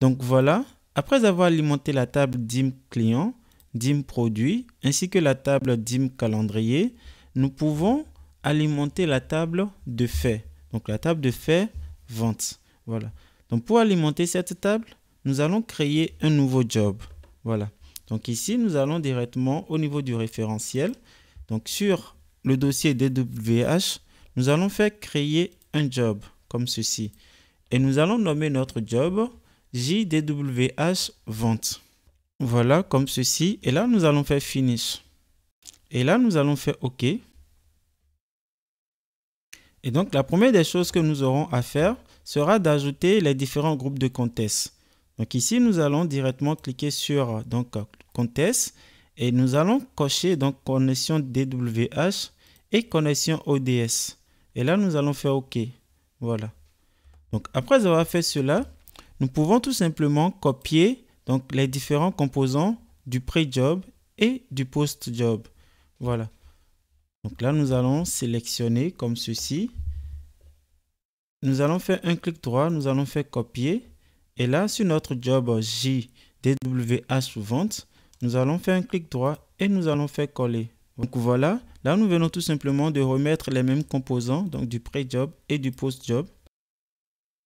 [SPEAKER 1] Donc voilà, après avoir alimenté la table DIM client, DIM produit, ainsi que la table DIM calendrier, nous pouvons alimenter la table de faits. Donc la table de faits vente. Voilà. Donc pour alimenter cette table, nous allons créer un nouveau job. Voilà. Donc ici, nous allons directement au niveau du référentiel. Donc sur le dossier DWH, nous allons faire créer un job comme ceci. Et nous allons nommer notre job JDWH vente. Voilà, comme ceci. Et là, nous allons faire Finish. Et là, nous allons faire OK. Et donc, la première des choses que nous aurons à faire sera d'ajouter les différents groupes de comtesse Donc ici, nous allons directement cliquer sur donc, contesse et nous allons cocher donc connexion DWH et connexion ODS. Et là, nous allons faire OK. Voilà. Donc, après avoir fait cela, nous pouvons tout simplement copier donc, les différents composants du pré-job et du post-job. Voilà. Donc là, nous allons sélectionner comme ceci. Nous allons faire un clic droit, nous allons faire copier. Et là, sur notre job JDWH Vente, nous allons faire un clic droit et nous allons faire coller. Donc voilà, là nous venons tout simplement de remettre les mêmes composants, donc du pré-job et du post-job.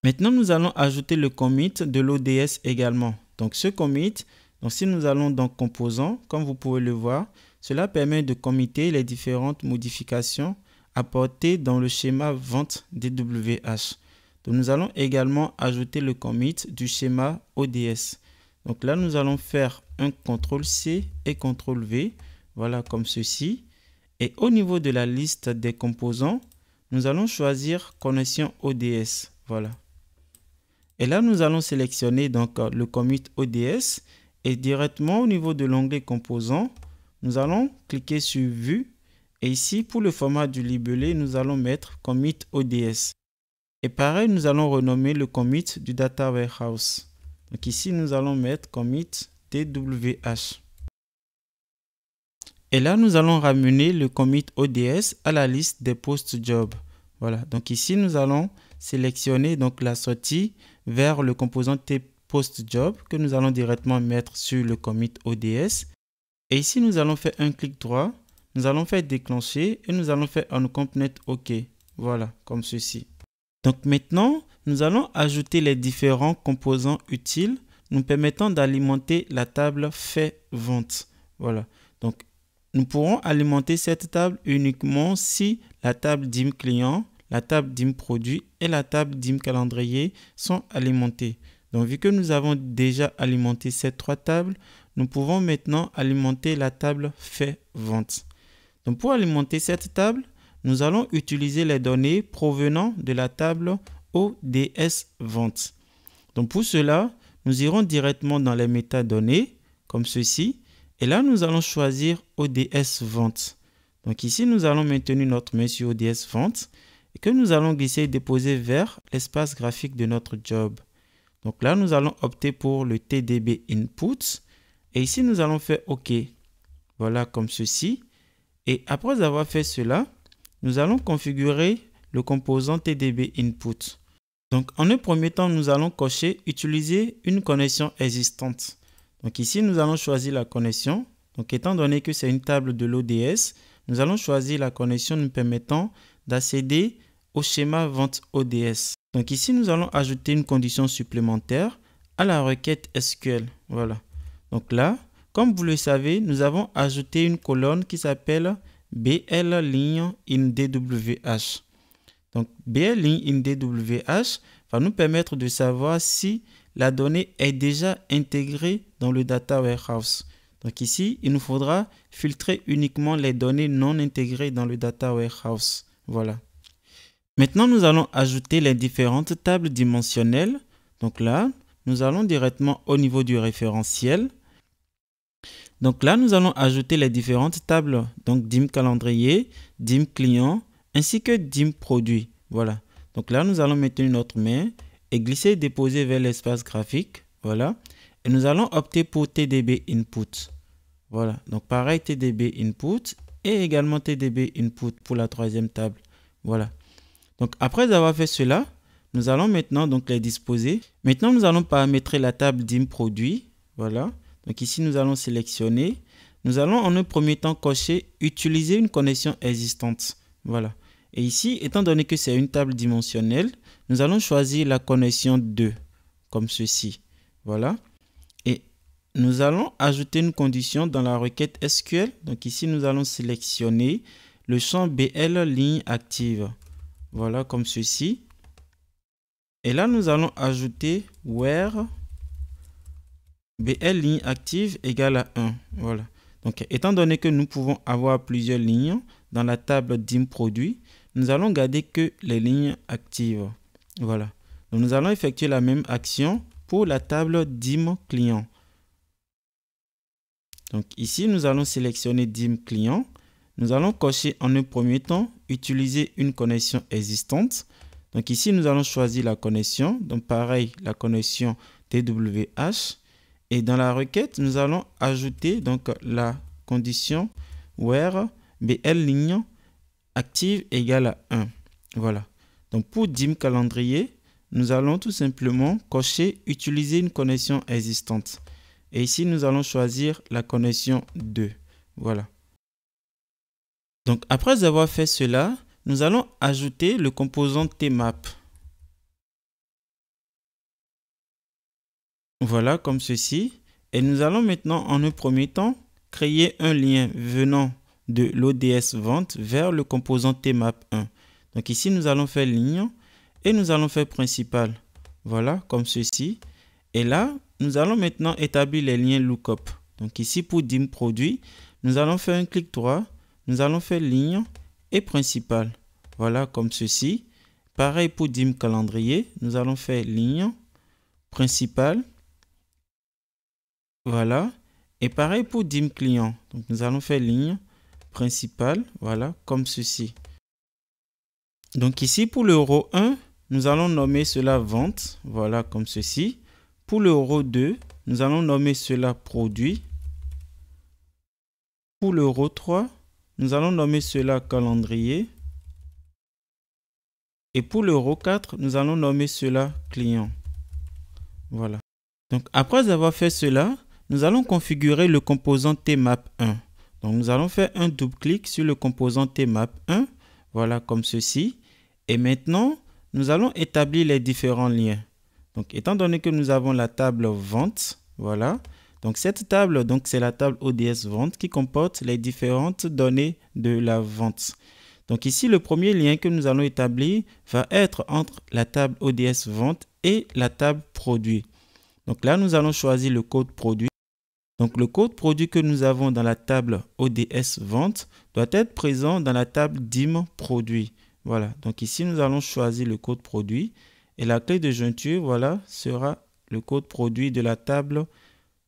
[SPEAKER 1] Maintenant, nous allons ajouter le commit de l'ODS également. Donc, ce commit, donc si nous allons dans Composants, comme vous pouvez le voir, cela permet de committer les différentes modifications apportées dans le schéma vente DWH. Donc, nous allons également ajouter le commit du schéma ODS. Donc là, nous allons faire un CTRL-C et CTRL-V, voilà comme ceci. Et au niveau de la liste des composants, nous allons choisir connexion ODS, voilà. Et là, nous allons sélectionner donc euh, le commit ODS et directement au niveau de l'onglet composants, nous allons cliquer sur Vue et ici pour le format du libellé, nous allons mettre commit ODS. Et pareil, nous allons renommer le commit du data warehouse. Donc ici, nous allons mettre commit TWH. Et là, nous allons ramener le commit ODS à la liste des post jobs. Voilà, donc ici, nous allons sélectionner donc la sortie vers le composant post-job que nous allons directement mettre sur le commit ODS. Et ici, nous allons faire un clic droit, nous allons faire déclencher et nous allons faire un component OK. Voilà, comme ceci. Donc maintenant, nous allons ajouter les différents composants utiles nous permettant d'alimenter la table fait vente. Voilà. Donc, nous pourrons alimenter cette table uniquement si la table DIM client la table DIM produit et la table DIM calendrier sont alimentées. Donc vu que nous avons déjà alimenté ces trois tables, nous pouvons maintenant alimenter la table fait vente. Donc pour alimenter cette table, nous allons utiliser les données provenant de la table ODS vente. Donc pour cela, nous irons directement dans les métadonnées comme ceci et là nous allons choisir ODS vente. Donc ici nous allons maintenir notre main ODS vente que nous allons glisser et déposer vers l'espace graphique de notre job. Donc là, nous allons opter pour le TDB Input Et ici, nous allons faire OK. Voilà, comme ceci. Et après avoir fait cela, nous allons configurer le composant TDB Input. Donc, en un premier temps, nous allons cocher « Utiliser une connexion existante ». Donc ici, nous allons choisir la connexion. Donc, étant donné que c'est une table de l'ODS, nous allons choisir la connexion nous permettant d'accéder au schéma vente ODS. Donc ici, nous allons ajouter une condition supplémentaire à la requête SQL. Voilà. Donc là, comme vous le savez, nous avons ajouté une colonne qui s'appelle BL ligne in DWH. Donc BL ligne in DWH va nous permettre de savoir si la donnée est déjà intégrée dans le data warehouse. Donc ici, il nous faudra filtrer uniquement les données non intégrées dans le data warehouse. Voilà. Maintenant, nous allons ajouter les différentes tables dimensionnelles. Donc là, nous allons directement au niveau du référentiel. Donc là, nous allons ajouter les différentes tables, donc DIM calendrier, DIM client, ainsi que DIM produit. Voilà. Donc là, nous allons mettre notre main et glisser déposer vers l'espace graphique. Voilà. Et nous allons opter pour TDB input. Voilà. Donc pareil, TDB input et également TDB input pour la troisième table. Voilà. Donc après avoir fait cela, nous allons maintenant donc les disposer. Maintenant, nous allons paramétrer la table d'IM Voilà. Donc ici, nous allons sélectionner. Nous allons en un premier temps cocher utiliser une connexion existante. Voilà. Et ici, étant donné que c'est une table dimensionnelle, nous allons choisir la connexion 2, comme ceci. Voilà. Et nous allons ajouter une condition dans la requête SQL. Donc ici, nous allons sélectionner le champ BL ligne active. Voilà, comme ceci. Et là, nous allons ajouter where BL ligne active égale à 1. Voilà. Donc, étant donné que nous pouvons avoir plusieurs lignes dans la table d'im produit, nous allons garder que les lignes actives. Voilà. Donc, nous allons effectuer la même action pour la table dim client. Donc ici, nous allons sélectionner dim client nous allons cocher en un premier temps utiliser une connexion existante. Donc ici, nous allons choisir la connexion. Donc pareil, la connexion TWH. Et dans la requête, nous allons ajouter donc la condition where BL ligne active égale à 1. Voilà. Donc pour DIM calendrier, nous allons tout simplement cocher utiliser une connexion existante. Et ici, nous allons choisir la connexion 2. Voilà. Donc après avoir fait cela, nous allons ajouter le composant tmap. Voilà comme ceci. Et nous allons maintenant en un premier temps créer un lien venant de l'ODS vente vers le composant tmap1. Donc ici nous allons faire ligne et nous allons faire principal. Voilà comme ceci. Et là, nous allons maintenant établir les liens lookup. Donc ici pour dim produit, nous allons faire un clic droit nous allons faire ligne et principale. Voilà, comme ceci. Pareil pour dim calendrier. Nous allons faire ligne principale. Voilà. Et pareil pour dim client. Donc, nous allons faire ligne principale. Voilà, comme ceci. Donc ici, pour l'euro 1, nous allons nommer cela vente. Voilà, comme ceci. Pour l'euro 2, nous allons nommer cela produit. Pour l'euro 3, nous allons nommer cela calendrier. Et pour le 4, nous allons nommer cela client. Voilà. Donc après avoir fait cela, nous allons configurer le composant tmap1. Donc nous allons faire un double clic sur le composant tmap1. Voilà comme ceci. Et maintenant, nous allons établir les différents liens. Donc étant donné que nous avons la table vente, voilà, donc cette table, donc c'est la table ODS vente qui comporte les différentes données de la vente. Donc ici, le premier lien que nous allons établir va être entre la table ODS vente et la table produit. Donc là, nous allons choisir le code produit. Donc le code produit que nous avons dans la table ODS vente doit être présent dans la table DIM produit. Voilà, donc ici nous allons choisir le code produit et la clé de jointure, voilà, sera le code produit de la table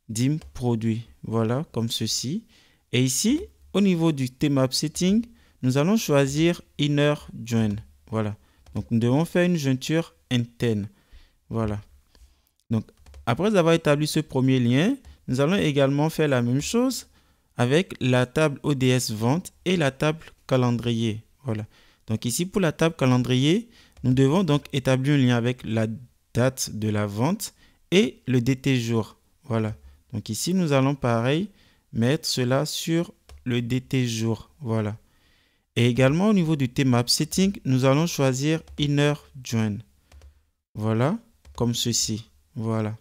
[SPEAKER 1] dim produit. Voilà, comme ceci. Et ici, au niveau du TMAP setting, nous allons choisir inner join. Voilà. Donc, nous devons faire une jointure interne. Voilà. Donc, après avoir établi ce premier lien, nous allons également faire la même chose avec la table ODS vente et la table calendrier. Voilà. Donc ici, pour la table calendrier, nous devons donc établir un lien avec la date de la vente et le DT jour. Voilà. Donc ici, nous allons pareil mettre cela sur le DT jour. Voilà. Et également au niveau du TMAP setting, nous allons choisir inner join. Voilà, comme ceci. Voilà.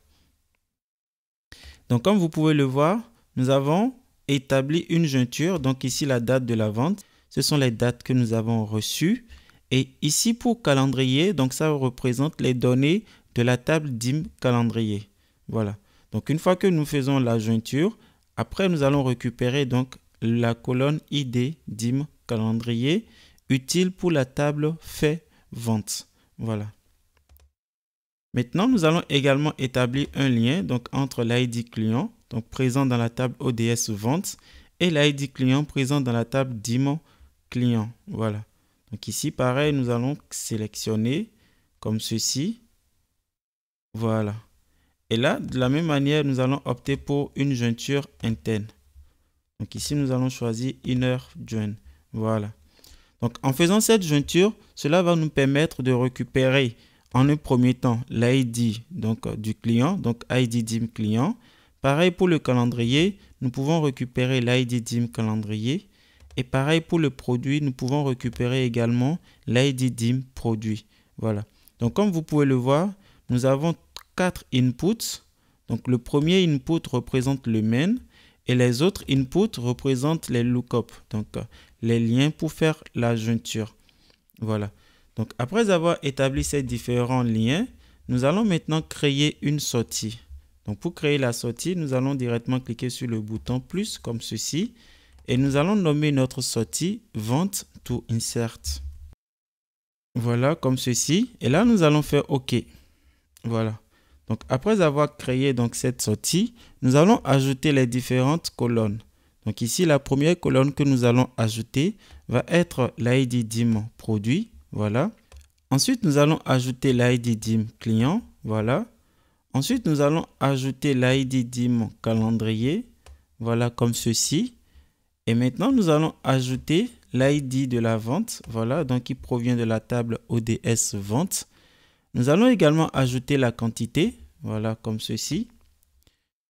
[SPEAKER 1] Donc comme vous pouvez le voir, nous avons établi une jointure. Donc ici la date de la vente. Ce sont les dates que nous avons reçues. Et ici pour calendrier, donc ça représente les données de la table DIM calendrier. Voilà. Donc une fois que nous faisons la jointure, après nous allons récupérer donc la colonne ID DIM calendrier utile pour la table fait vente. Voilà. Maintenant, nous allons également établir un lien donc entre l'ID client donc présent dans la table ODS vente et l'ID client présent dans la table DIM client. Voilà. Donc ici, pareil, nous allons sélectionner comme ceci. Voilà. Et là, de la même manière, nous allons opter pour une jointure interne. Donc ici, nous allons choisir inner join. Voilà. Donc en faisant cette jointure, cela va nous permettre de récupérer en un premier temps l'ID euh, du client, donc ID DIM client. Pareil pour le calendrier, nous pouvons récupérer l'ID DIM calendrier. Et pareil pour le produit, nous pouvons récupérer également l'ID DIM produit. Voilà. Donc comme vous pouvez le voir, nous avons quatre inputs. Donc le premier input représente le main et les autres inputs représentent les lookups, donc euh, les liens pour faire la jointure. Voilà. Donc après avoir établi ces différents liens, nous allons maintenant créer une sortie. Donc pour créer la sortie, nous allons directement cliquer sur le bouton plus comme ceci et nous allons nommer notre sortie vente to insert. Voilà comme ceci et là nous allons faire OK. Voilà. Donc après avoir créé donc cette sortie, nous allons ajouter les différentes colonnes. Donc ici, la première colonne que nous allons ajouter va être l'ID DIM produit, voilà. Ensuite, nous allons ajouter l'ID DIM client, voilà. Ensuite, nous allons ajouter l'ID DIM calendrier, voilà comme ceci. Et maintenant, nous allons ajouter l'ID de la vente, voilà, donc qui provient de la table ODS vente. Nous allons également ajouter la quantité, voilà comme ceci.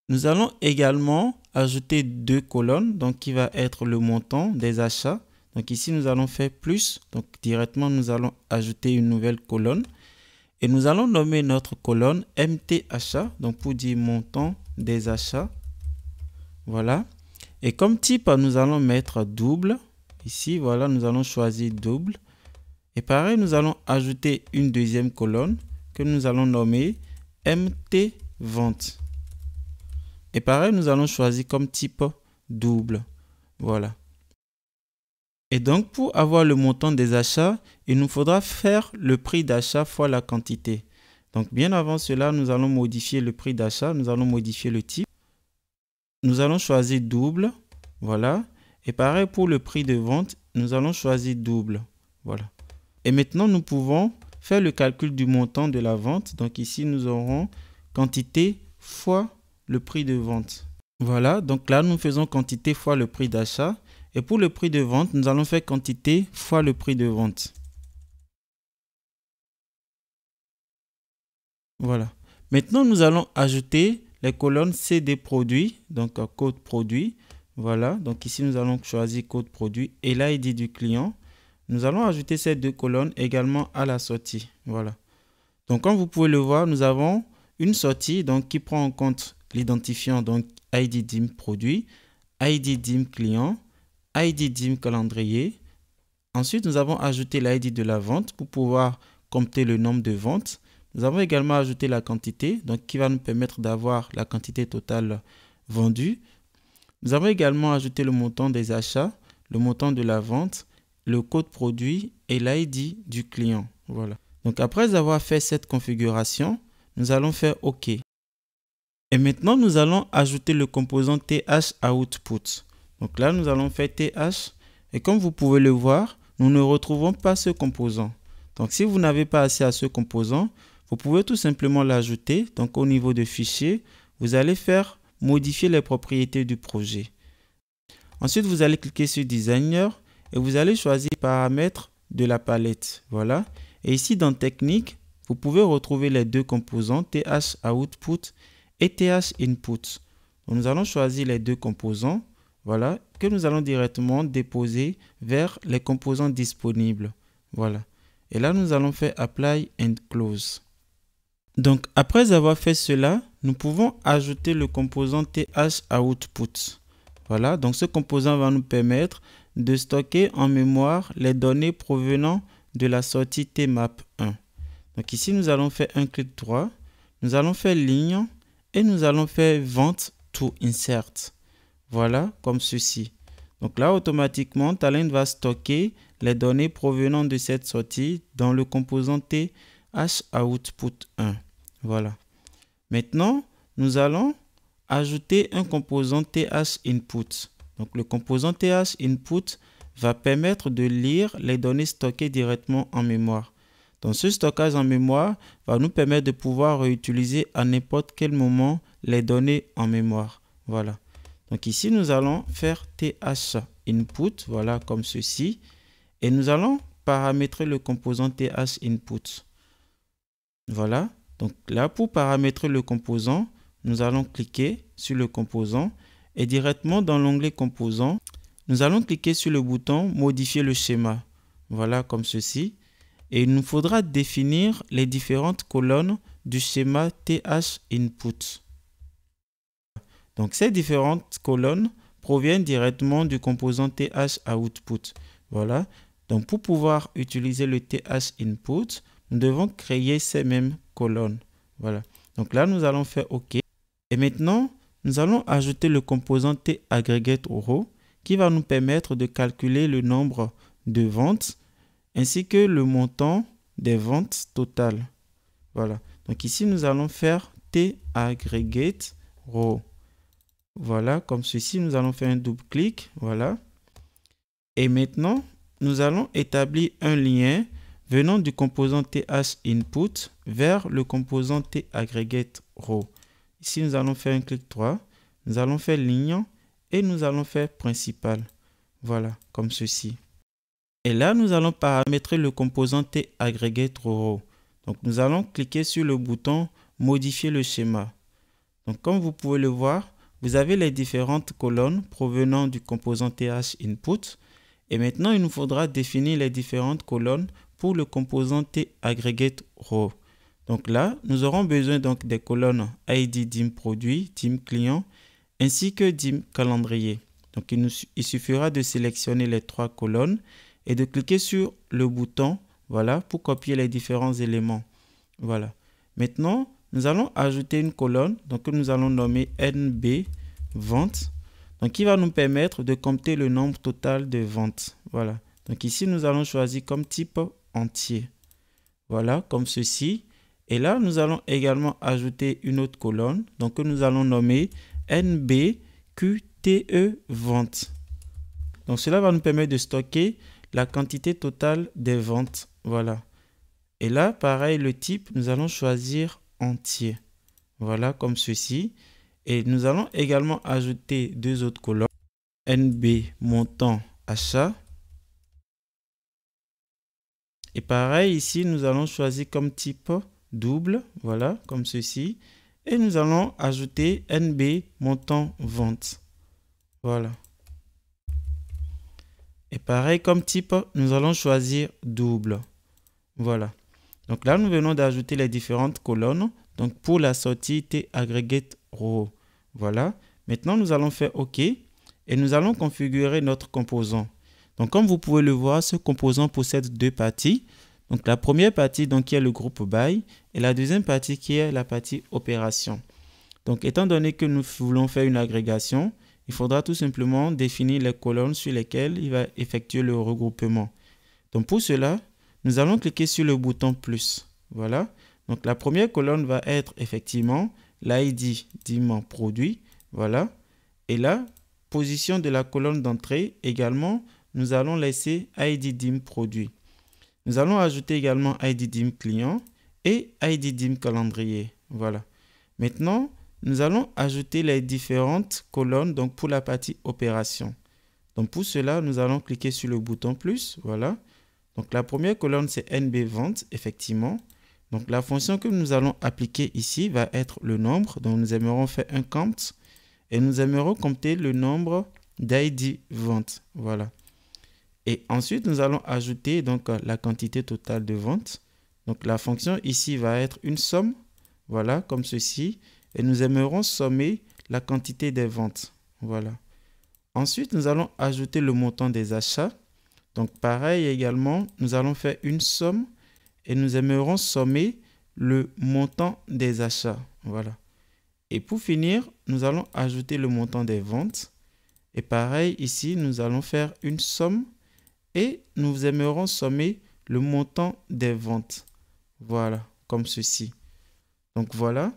[SPEAKER 1] Nous allons également ajouter deux colonnes, donc qui va être le montant des achats. Donc ici, nous allons faire plus, donc directement, nous allons ajouter une nouvelle colonne. Et nous allons nommer notre colonne MT achat, donc pour dire montant des achats. Voilà. Et comme type, nous allons mettre double. Ici, voilà, nous allons choisir double. Et pareil, nous allons ajouter une deuxième colonne que nous allons nommer MT vente. Et pareil, nous allons choisir comme type double. Voilà. Et donc, pour avoir le montant des achats, il nous faudra faire le prix d'achat fois la quantité. Donc, bien avant cela, nous allons modifier le prix d'achat. Nous allons modifier le type. Nous allons choisir double. Voilà. Et pareil, pour le prix de vente, nous allons choisir double. Voilà. Et maintenant, nous pouvons faire le calcul du montant de la vente. Donc ici, nous aurons quantité fois le prix de vente. Voilà, donc là, nous faisons quantité fois le prix d'achat. Et pour le prix de vente, nous allons faire quantité fois le prix de vente. Voilà. Maintenant, nous allons ajouter les colonnes CD produit, donc code produit. Voilà, donc ici, nous allons choisir code produit et l'ID du client. Nous allons ajouter ces deux colonnes également à la sortie. Voilà. Donc, comme vous pouvez le voir, nous avons une sortie donc, qui prend en compte l'identifiant donc ID DIM produit, ID DIM client, ID DIM calendrier. Ensuite, nous avons ajouté l'ID de la vente pour pouvoir compter le nombre de ventes. Nous avons également ajouté la quantité, donc qui va nous permettre d'avoir la quantité totale vendue. Nous avons également ajouté le montant des achats, le montant de la vente, le code produit et l'ID du client. Voilà. Donc après avoir fait cette configuration, nous allons faire OK. Et maintenant, nous allons ajouter le composant TH à Output. Donc là, nous allons faire TH. Et comme vous pouvez le voir, nous ne retrouvons pas ce composant. Donc si vous n'avez pas assez à ce composant, vous pouvez tout simplement l'ajouter. Donc au niveau de fichier, vous allez faire modifier les propriétés du projet. Ensuite, vous allez cliquer sur Designer et vous allez choisir paramètres de la palette. Voilà. Et ici dans technique, vous pouvez retrouver les deux composants TH output et TH input. nous allons choisir les deux composants. Voilà, que nous allons directement déposer vers les composants disponibles. Voilà. Et là, nous allons faire Apply and Close. Donc, après avoir fait cela, nous pouvons ajouter le composant TH Output. Voilà, donc ce composant va nous permettre de stocker en mémoire les données provenant de la sortie TMAP 1. Donc ici, nous allons faire un clic droit, nous allons faire ligne et nous allons faire vente to insert. Voilà, comme ceci. Donc là, automatiquement, Talend va stocker les données provenant de cette sortie dans le composant TH output 1. Voilà. Maintenant, nous allons ajouter un composant TH input. Donc le composant TH input va permettre de lire les données stockées directement en mémoire. Donc ce stockage en mémoire va nous permettre de pouvoir réutiliser à n'importe quel moment les données en mémoire. Voilà. Donc ici nous allons faire TH input, voilà comme ceci. Et nous allons paramétrer le composant TH input. Voilà. Donc là pour paramétrer le composant, nous allons cliquer sur le composant et directement dans l'onglet Composants, nous allons cliquer sur le bouton Modifier le schéma. Voilà comme ceci. Et il nous faudra définir les différentes colonnes du schéma TH Input. Donc ces différentes colonnes proviennent directement du composant TH Output. Voilà. Donc pour pouvoir utiliser le TH Input, nous devons créer ces mêmes colonnes. Voilà. Donc là, nous allons faire OK. Et maintenant, nous allons ajouter le composant T aggregate Row qui va nous permettre de calculer le nombre de ventes ainsi que le montant des ventes totales. Voilà. Donc ici, nous allons faire T aggregate row. Voilà, comme ceci, nous allons faire un double clic. Voilà. Et maintenant, nous allons établir un lien venant du composant TH input vers le composant T aggregate row. Ici, nous allons faire un clic droit. Nous allons faire ligne et nous allons faire principal. Voilà, comme ceci. Et là, nous allons paramétrer le composant T aggregate row. Donc, nous allons cliquer sur le bouton modifier le schéma. Donc, comme vous pouvez le voir, vous avez les différentes colonnes provenant du composant TH input. Et maintenant, il nous faudra définir les différentes colonnes pour le composant T row. Donc là, nous aurons besoin donc des colonnes ID DIM produit, DIM client, ainsi que DIM calendrier. Donc il, nous, suffira de sélectionner les trois colonnes et de cliquer sur le bouton, voilà, pour copier les différents éléments. Voilà. Maintenant, nous allons ajouter une colonne donc, que nous allons nommer NB vente. Donc, qui va nous permettre de compter le nombre total de ventes. Voilà. Donc, ici, nous allons choisir comme type entier. Voilà, comme ceci. Et là, nous allons également ajouter une autre colonne, donc que nous allons nommer NBQTE vente. Donc cela va nous permettre de stocker la quantité totale des ventes. Voilà. Et là, pareil, le type, nous allons choisir entier. Voilà, comme ceci. Et nous allons également ajouter deux autres colonnes. NB montant achat. Et pareil, ici, nous allons choisir comme type double, voilà, comme ceci. Et nous allons ajouter NB montant vente. Voilà. Et pareil, comme type, nous allons choisir double. Voilà. Donc là, nous venons d'ajouter les différentes colonnes. Donc pour la sortie, T aggregate row. Voilà. Maintenant, nous allons faire OK et nous allons configurer notre composant. Donc comme vous pouvez le voir, ce composant possède deux parties. Donc la première partie donc, qui est le groupe by et la deuxième partie qui est la partie opération. Donc étant donné que nous voulons faire une agrégation, il faudra tout simplement définir les colonnes sur lesquelles il va effectuer le regroupement. Donc pour cela, nous allons cliquer sur le bouton plus. Voilà. Donc la première colonne va être effectivement l'ID DIM produit. Voilà. Et la position de la colonne d'entrée également, nous allons laisser ID dim produit. Nous allons ajouter également Dim client et DIM calendrier. Voilà. Maintenant, nous allons ajouter les différentes colonnes donc pour la partie opération. Donc pour cela, nous allons cliquer sur le bouton plus, voilà. Donc la première colonne c'est NB vente effectivement. Donc la fonction que nous allons appliquer ici va être le nombre. Donc nous aimerons faire un compte et nous aimerons compter le nombre d'ID vente, voilà. Et ensuite, nous allons ajouter donc euh, la quantité totale de ventes Donc la fonction ici va être une somme, voilà, comme ceci. Et nous aimerons sommer la quantité des ventes, voilà. Ensuite, nous allons ajouter le montant des achats. Donc pareil également, nous allons faire une somme et nous aimerons sommer le montant des achats, voilà. Et pour finir, nous allons ajouter le montant des ventes. Et pareil ici, nous allons faire une somme et nous aimerons sommer le montant des ventes. Voilà, comme ceci. Donc voilà.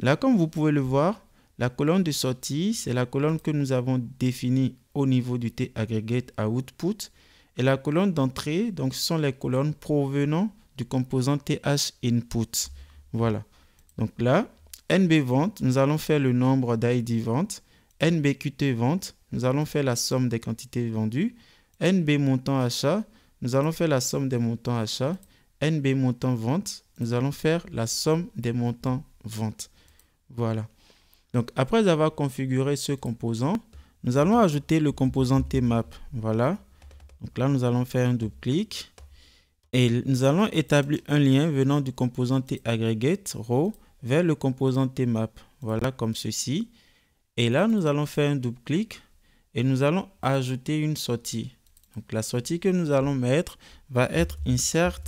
[SPEAKER 1] Là, comme vous pouvez le voir, la colonne de sortie, c'est la colonne que nous avons définie au niveau du T aggregate à output. Et la colonne d'entrée, donc ce sont les colonnes provenant du composant TH input. Voilà. Donc là, NB vente, nous allons faire le nombre d'ID vente. NBQT vente, nous allons faire la somme des quantités vendues. NB montant achat, nous allons faire la somme des montants achat. NB montant vente, nous allons faire la somme des montants vente. Voilà. Donc après avoir configuré ce composant, nous allons ajouter le composant TMAP. Voilà. Donc là, nous allons faire un double clic. Et nous allons établir un lien venant du composant aggregate row, vers le composant TMAP. Voilà, comme ceci. Et là, nous allons faire un double clic et nous allons ajouter une sortie. Donc la sortie que nous allons mettre va être insert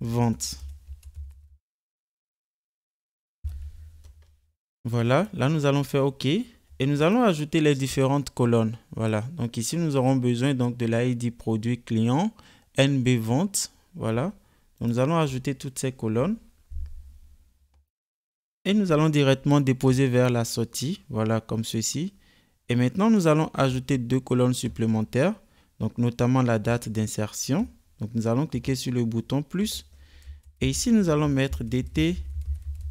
[SPEAKER 1] vente. Voilà, là nous allons faire OK et nous allons ajouter les différentes colonnes. Voilà, donc ici nous aurons besoin donc de l'ID produit client, NB vente, voilà. nous allons ajouter toutes ces colonnes et nous allons directement déposer vers la sortie, voilà comme ceci. Et maintenant nous allons ajouter deux colonnes supplémentaires donc notamment la date d'insertion. Donc nous allons cliquer sur le bouton plus et ici nous allons mettre DT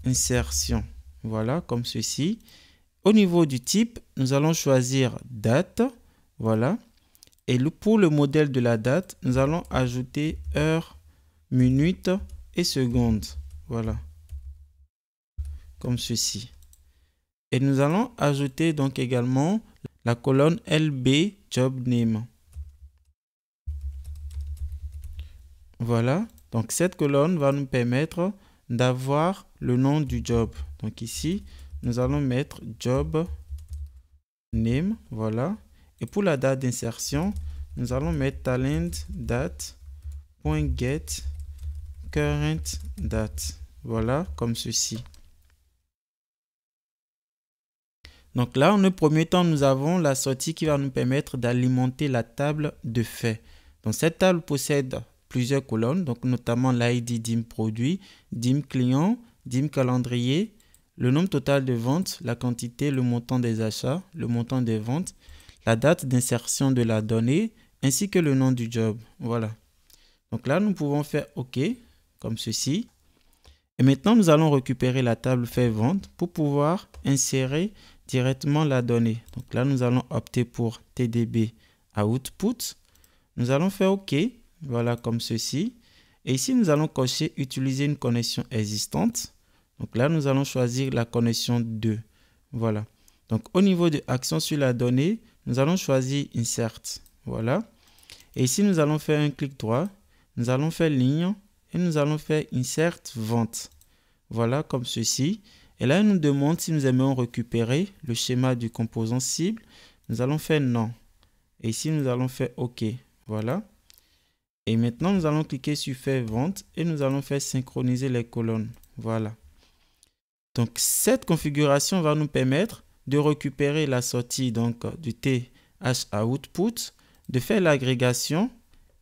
[SPEAKER 1] insertion. Voilà, comme ceci. Au niveau du type, nous allons choisir date. Voilà. Et pour le modèle de la date, nous allons ajouter heure, minute et seconde. Voilà. Comme ceci. Et nous allons ajouter donc également la colonne LB Job Name. Voilà, donc cette colonne va nous permettre d'avoir le nom du job. Donc ici, nous allons mettre job name, voilà. Et pour la date d'insertion, nous allons mettre talent date point get current date. Voilà, comme ceci. Donc là, en le premier temps, nous avons la sortie qui va nous permettre d'alimenter la table de faits. Donc cette table possède colonnes, donc notamment l'ID DIM produit, DIM client, DIM calendrier, le nombre total de ventes, la quantité, le montant des achats, le montant des ventes, la date d'insertion de la donnée, ainsi que le nom du job. Voilà. Donc là, nous pouvons faire OK, comme ceci. Et maintenant, nous allons récupérer la table fait vente pour pouvoir insérer directement la donnée. Donc là, nous allons opter pour TDB output. Nous allons faire OK. Voilà, comme ceci. Et ici, nous allons cocher « Utiliser une connexion existante ». Donc là, nous allons choisir la connexion 2. Voilà. Donc au niveau de action sur la donnée, nous allons choisir insert. Voilà. Et ici, nous allons faire un clic droit. Nous allons faire ligne et nous allons faire insert vente. Voilà, comme ceci. Et là, il nous demande si nous aimons récupérer le schéma du composant cible. Nous allons faire non. Et ici, nous allons faire OK. Voilà. Et maintenant, nous allons cliquer sur Fait vente et nous allons faire synchroniser les colonnes. Voilà. Donc, cette configuration va nous permettre de récupérer la sortie donc, du TH à output, de faire l'agrégation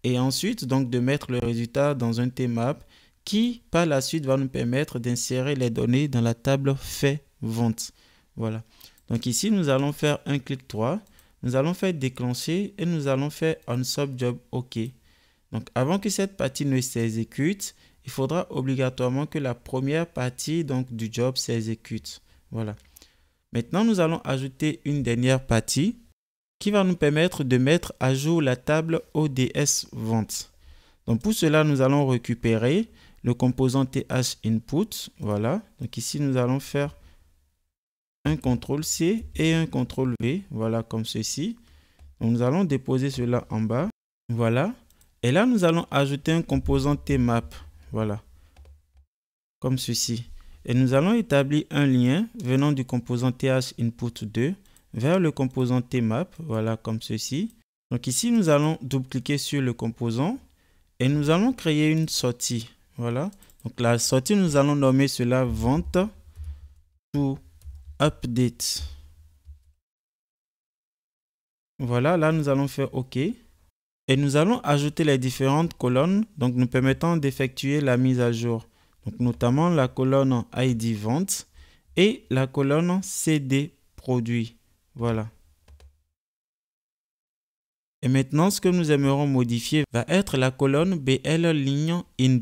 [SPEAKER 1] et ensuite donc de mettre le résultat dans un TMAP qui par la suite va nous permettre d'insérer les données dans la table fait vente. Voilà. Donc ici, nous allons faire un clic droit, nous allons faire déclencher et nous allons faire un « sub job OK. Donc avant que cette partie ne s'exécute, il faudra obligatoirement que la première partie du job s'exécute. Voilà. Maintenant, nous allons ajouter une dernière partie qui va nous permettre de mettre à jour la table ODS vente. Donc pour cela, nous allons récupérer le composant TH input. Voilà. Donc ici, nous allons faire un CTRL C et un CTRL V. Voilà, comme ceci. Donc nous allons déposer cela en bas. Voilà. Et là, nous allons ajouter un composant tmap. Voilà. Comme ceci. Et nous allons établir un lien venant du composant th input 2 vers le composant tmap. Voilà, comme ceci. Donc ici, nous allons double-cliquer sur le composant et nous allons créer une sortie. Voilà. Donc la sortie, nous allons nommer cela vente to update. Voilà, là nous allons faire OK. Et nous allons ajouter les différentes colonnes, donc nous permettant d'effectuer la mise à jour. Donc notamment la colonne ID vente et la colonne CD produit. Voilà. Et maintenant, ce que nous aimerons modifier va être la colonne BL ligne in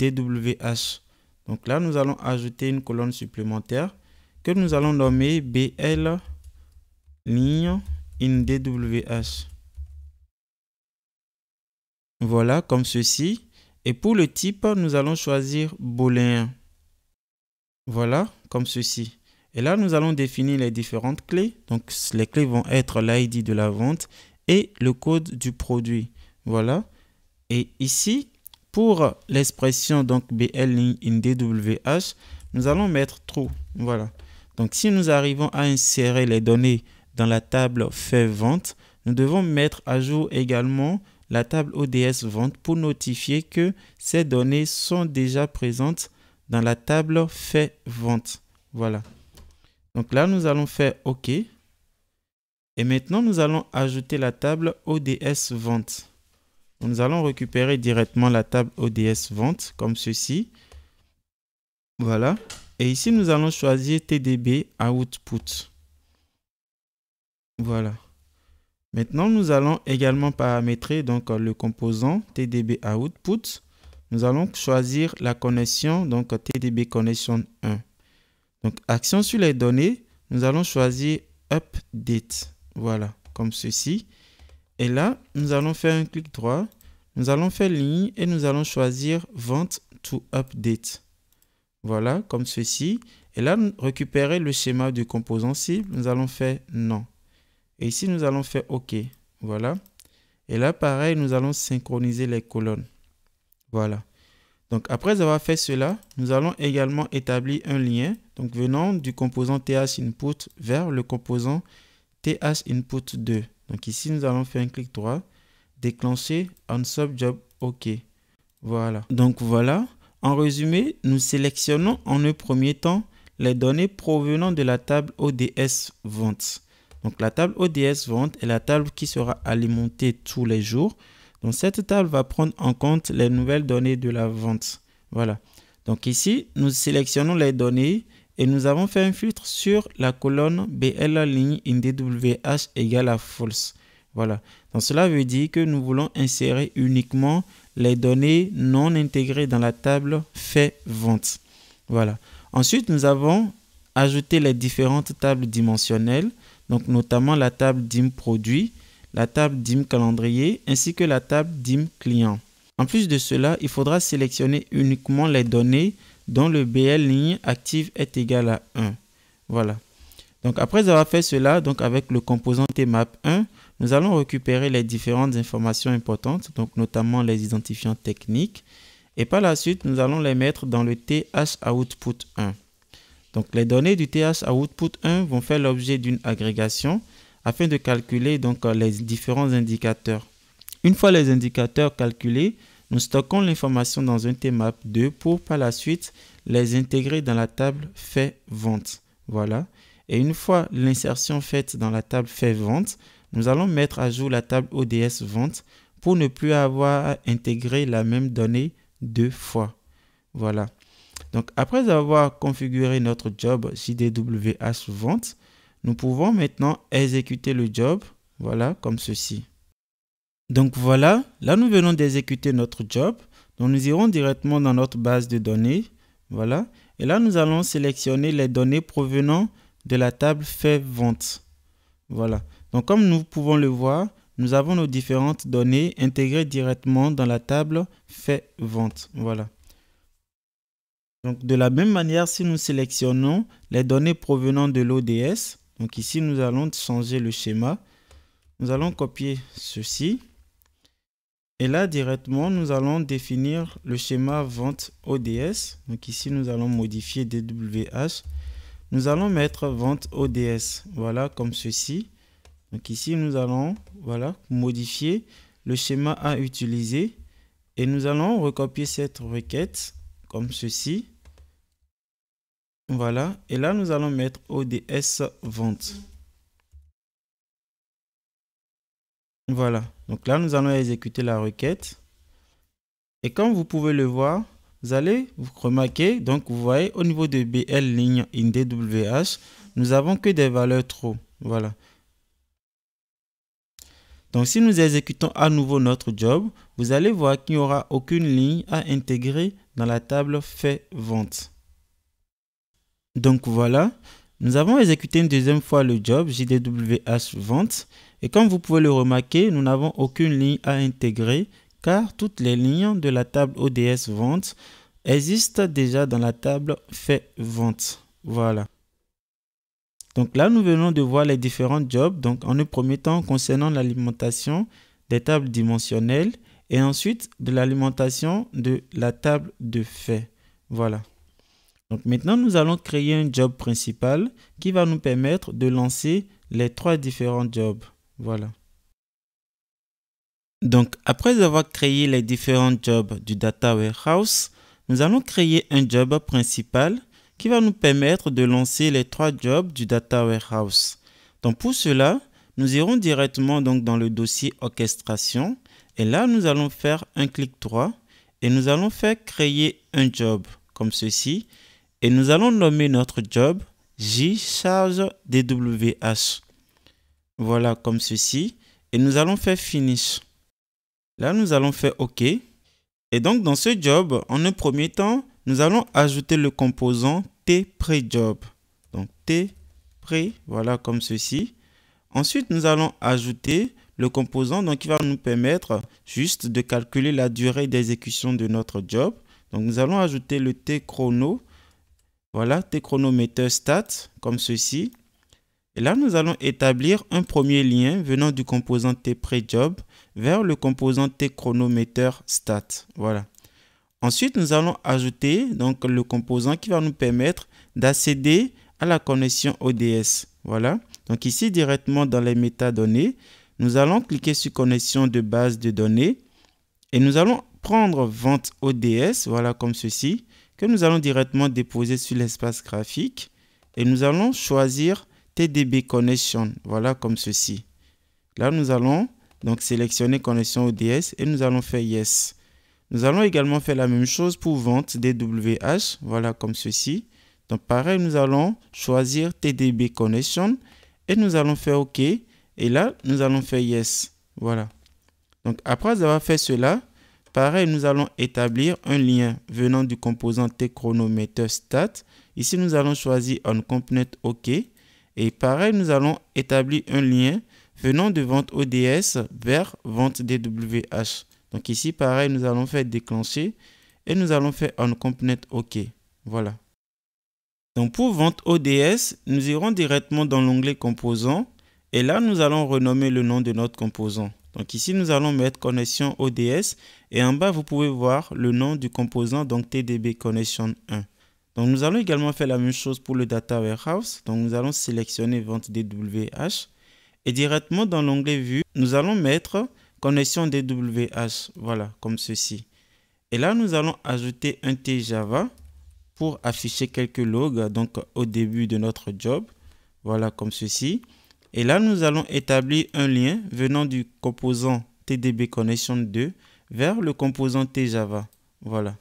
[SPEAKER 1] Donc là, nous allons ajouter une colonne supplémentaire que nous allons nommer BL ligne in voilà, comme ceci. Et pour le type, nous allons choisir booléen. Voilà, comme ceci. Et là, nous allons définir les différentes clés. Donc, les clés vont être l'ID de la vente et le code du produit. Voilà. Et ici, pour l'expression donc BL in DWH, nous allons mettre true. Voilà. Donc, si nous arrivons à insérer les données dans la table fait vente, nous devons mettre à jour également la table ODS Vente pour notifier que ces données sont déjà présentes dans la table Fait Vente. Voilà. Donc là, nous allons faire OK. Et maintenant, nous allons ajouter la table ODS Vente. Nous allons récupérer directement la table ODS Vente, comme ceci. Voilà. Et ici, nous allons choisir TDB Output. Voilà. Maintenant, nous allons également paramétrer donc euh, le composant TDB Output. Nous allons choisir la connexion, donc TDB Connection 1. Donc, action sur les données, nous allons choisir Update. Voilà, comme ceci. Et là, nous allons faire un clic droit. Nous allons faire ligne et nous allons choisir Vente to Update. Voilà, comme ceci. Et là, récupérer le schéma du composant cible, nous allons faire Non. Et ici, nous allons faire OK. Voilà. Et là, pareil, nous allons synchroniser les colonnes. Voilà. Donc, après avoir fait cela, nous allons également établir un lien donc venant du composant TH input vers le composant TH input 2. Donc ici, nous allons faire un clic droit, déclencher un job OK. Voilà. Donc voilà. En résumé, nous sélectionnons en un premier temps les données provenant de la table ODS Vente. Donc la table ODS vente est la table qui sera alimentée tous les jours. Donc cette table va prendre en compte les nouvelles données de la vente. Voilà. Donc ici, nous sélectionnons les données et nous avons fait un filtre sur la colonne BL ligne DWH égale à false. Voilà. Donc cela veut dire que nous voulons insérer uniquement les données non intégrées dans la table fait vente. Voilà. Ensuite, nous avons ajouté les différentes tables dimensionnelles donc notamment la table DIM produit, la table DIM calendrier ainsi que la table DIM client. En plus de cela, il faudra sélectionner uniquement les données dont le BL ligne active est égal à 1. Voilà. Donc après avoir fait cela, donc avec le composant TMAP1, nous allons récupérer les différentes informations importantes, donc notamment les identifiants techniques. Et par la suite, nous allons les mettre dans le TH output 1. Donc les données du TH à output 1 vont faire l'objet d'une agrégation afin de calculer donc euh, les différents indicateurs. Une fois les indicateurs calculés, nous stockons l'information dans un TMAP 2 pour par la suite les intégrer dans la table fait vente. Voilà. Et une fois l'insertion faite dans la table fait vente, nous allons mettre à jour la table ODS vente pour ne plus avoir à intégrer la même donnée deux fois. Voilà. Donc après avoir configuré notre job JDWA vente, nous pouvons maintenant exécuter le job, voilà, comme ceci. Donc voilà, là nous venons d'exécuter notre job. Donc nous irons directement dans notre base de données, voilà. Et là nous allons sélectionner les données provenant de la table fait vente. Voilà. Donc comme nous pouvons le voir, nous avons nos différentes données intégrées directement dans la table fait vente. Voilà. Donc de la même manière, si nous sélectionnons les données provenant de l'ODS, donc ici nous allons changer le schéma. Nous allons copier ceci. Et là directement, nous allons définir le schéma vente ODS. Donc ici nous allons modifier DWH. Nous allons mettre vente ODS, voilà comme ceci. Donc ici nous allons voilà modifier le schéma à utiliser et nous allons recopier cette requête comme ceci voilà. Et là, nous allons mettre ODS vente. Voilà. Donc là, nous allons exécuter la requête. Et comme vous pouvez le voir, vous allez vous remarquer, donc vous voyez au niveau de BL ligne in nous avons que des valeurs trop. Voilà. Donc si nous exécutons à nouveau notre job, vous allez voir qu'il n'y aura aucune ligne à intégrer dans la table fait vente. Donc voilà, nous avons exécuté une deuxième fois le job JDWH vente et comme vous pouvez le remarquer, nous n'avons aucune ligne à intégrer car toutes les lignes de la table ODS vente existent déjà dans la table fait vente. Voilà. Donc là, nous venons de voir les différents jobs. Donc en le premier temps, concernant l'alimentation des tables dimensionnelles et ensuite de l'alimentation de la table de fait. Voilà. Donc maintenant, nous allons créer un job principal qui va nous permettre de lancer les trois différents jobs. Voilà. Donc après avoir créé les différents jobs du Data Warehouse, nous allons créer un job principal qui va nous permettre de lancer les trois jobs du Data Warehouse. Donc pour cela, nous irons directement donc dans le dossier orchestration et là nous allons faire un clic droit et nous allons faire créer un job comme ceci et nous allons nommer notre job J charge DWH. Voilà comme ceci. Et nous allons faire finish. Là, nous allons faire OK. Et donc, dans ce job, en un premier temps, nous allons ajouter le composant T pré-job. Donc, T pré, voilà comme ceci. Ensuite, nous allons ajouter le composant donc, qui va nous permettre juste de calculer la durée d'exécution de notre job. Donc, nous allons ajouter le T chrono voilà tes chronomètres stat, comme ceci. Et là, nous allons établir un premier lien venant du composant t job vers le composant T-chronomètre stat. Voilà. Ensuite, nous allons ajouter donc le composant qui va nous permettre d'accéder à la connexion ODS. Voilà. Donc ici, directement dans les métadonnées, nous allons cliquer sur connexion de base de données et nous allons prendre vente ODS, voilà comme ceci que nous allons directement déposer sur l'espace graphique et nous allons choisir TDB Connection. Voilà comme ceci. Là, nous allons donc sélectionner Connection ODS et nous allons faire Yes. Nous allons également faire la même chose pour vente DWH. Voilà comme ceci. Donc pareil, nous allons choisir TDB Connection et nous allons faire OK. Et là, nous allons faire Yes. Voilà. Donc après avoir fait cela, Pareil, nous allons établir un lien venant du composant chronometer stat. Ici, nous allons choisir on OK. Et pareil, nous allons établir un lien venant de vente ODS vers vente DWH. Donc ici, pareil, nous allons faire déclencher et nous allons faire on OK. Voilà. Donc pour vente ODS, nous irons directement dans l'onglet composant et là, nous allons renommer le nom de notre composant. Donc ici, nous allons mettre connexion ODS et en bas, vous pouvez voir le nom du composant, donc TDB Connection 1. Donc nous allons également faire la même chose pour le Data Warehouse. Donc nous allons sélectionner Vente DWH. Et directement dans l'onglet Vue, nous allons mettre Connection DWH. Voilà, comme ceci. Et là, nous allons ajouter un tjava » pour afficher quelques logs donc au début de notre job. Voilà, comme ceci. Et là, nous allons établir un lien venant du composant TDB Connection 2 vers le composant tjava. Voilà.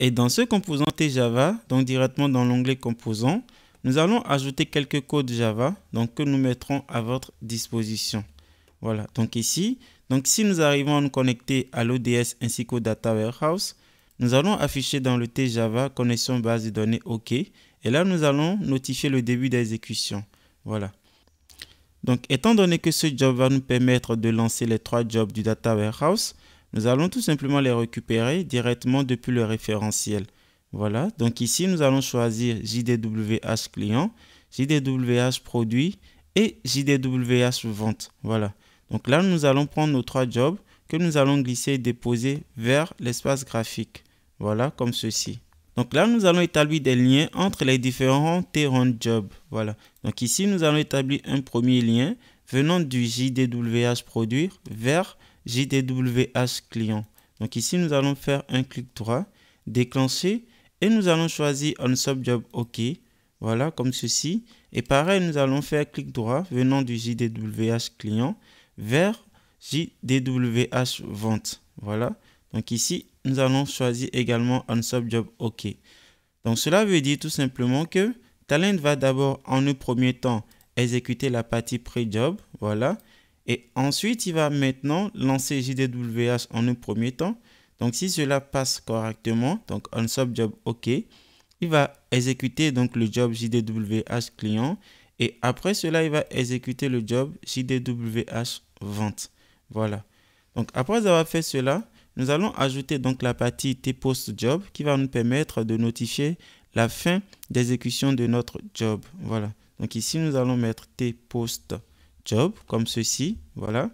[SPEAKER 1] Et dans ce composant tjava, donc directement dans l'onglet composant, nous allons ajouter quelques codes Java donc, que nous mettrons à votre disposition. Voilà, donc ici, donc si nous arrivons à nous connecter à l'ODS ainsi qu'au Data Warehouse, nous allons afficher dans le TJava java connexion base de données OK. Et là, nous allons notifier le début d'exécution. Voilà. Donc, étant donné que ce job va nous permettre de lancer les trois jobs du Data Warehouse, nous allons tout simplement les récupérer directement depuis le référentiel. Voilà, donc ici nous allons choisir JDWH client, JDWH produit et JDWH vente. Voilà, donc là nous allons prendre nos trois jobs que nous allons glisser et déposer vers l'espace graphique. Voilà, comme ceci. Donc là, nous allons établir des liens entre les différents terrains jobs. Voilà. Donc ici, nous allons établir un premier lien venant du JDWH produit vers JDWH client. Donc ici, nous allons faire un clic droit, déclencher et nous allons choisir On Sub Job OK. Voilà, comme ceci. Et pareil, nous allons faire clic droit venant du JDWH client vers JDWH vente. Voilà. Donc ici, nous allons choisir également On Sub Job OK. Donc cela veut dire tout simplement que Talent va d'abord en un premier temps exécuter la partie pré-job. Voilà. Et ensuite, il va maintenant lancer JDWH en un premier temps. Donc, si cela passe correctement, donc sub Job OK, il va exécuter donc le job JDWH client. Et après cela, il va exécuter le job JDWH vente. Voilà. Donc, après avoir fait cela, nous allons ajouter donc la partie t post job qui va nous permettre de notifier la fin d'exécution de notre job. Voilà. Donc ici, nous allons mettre t post comme ceci, voilà.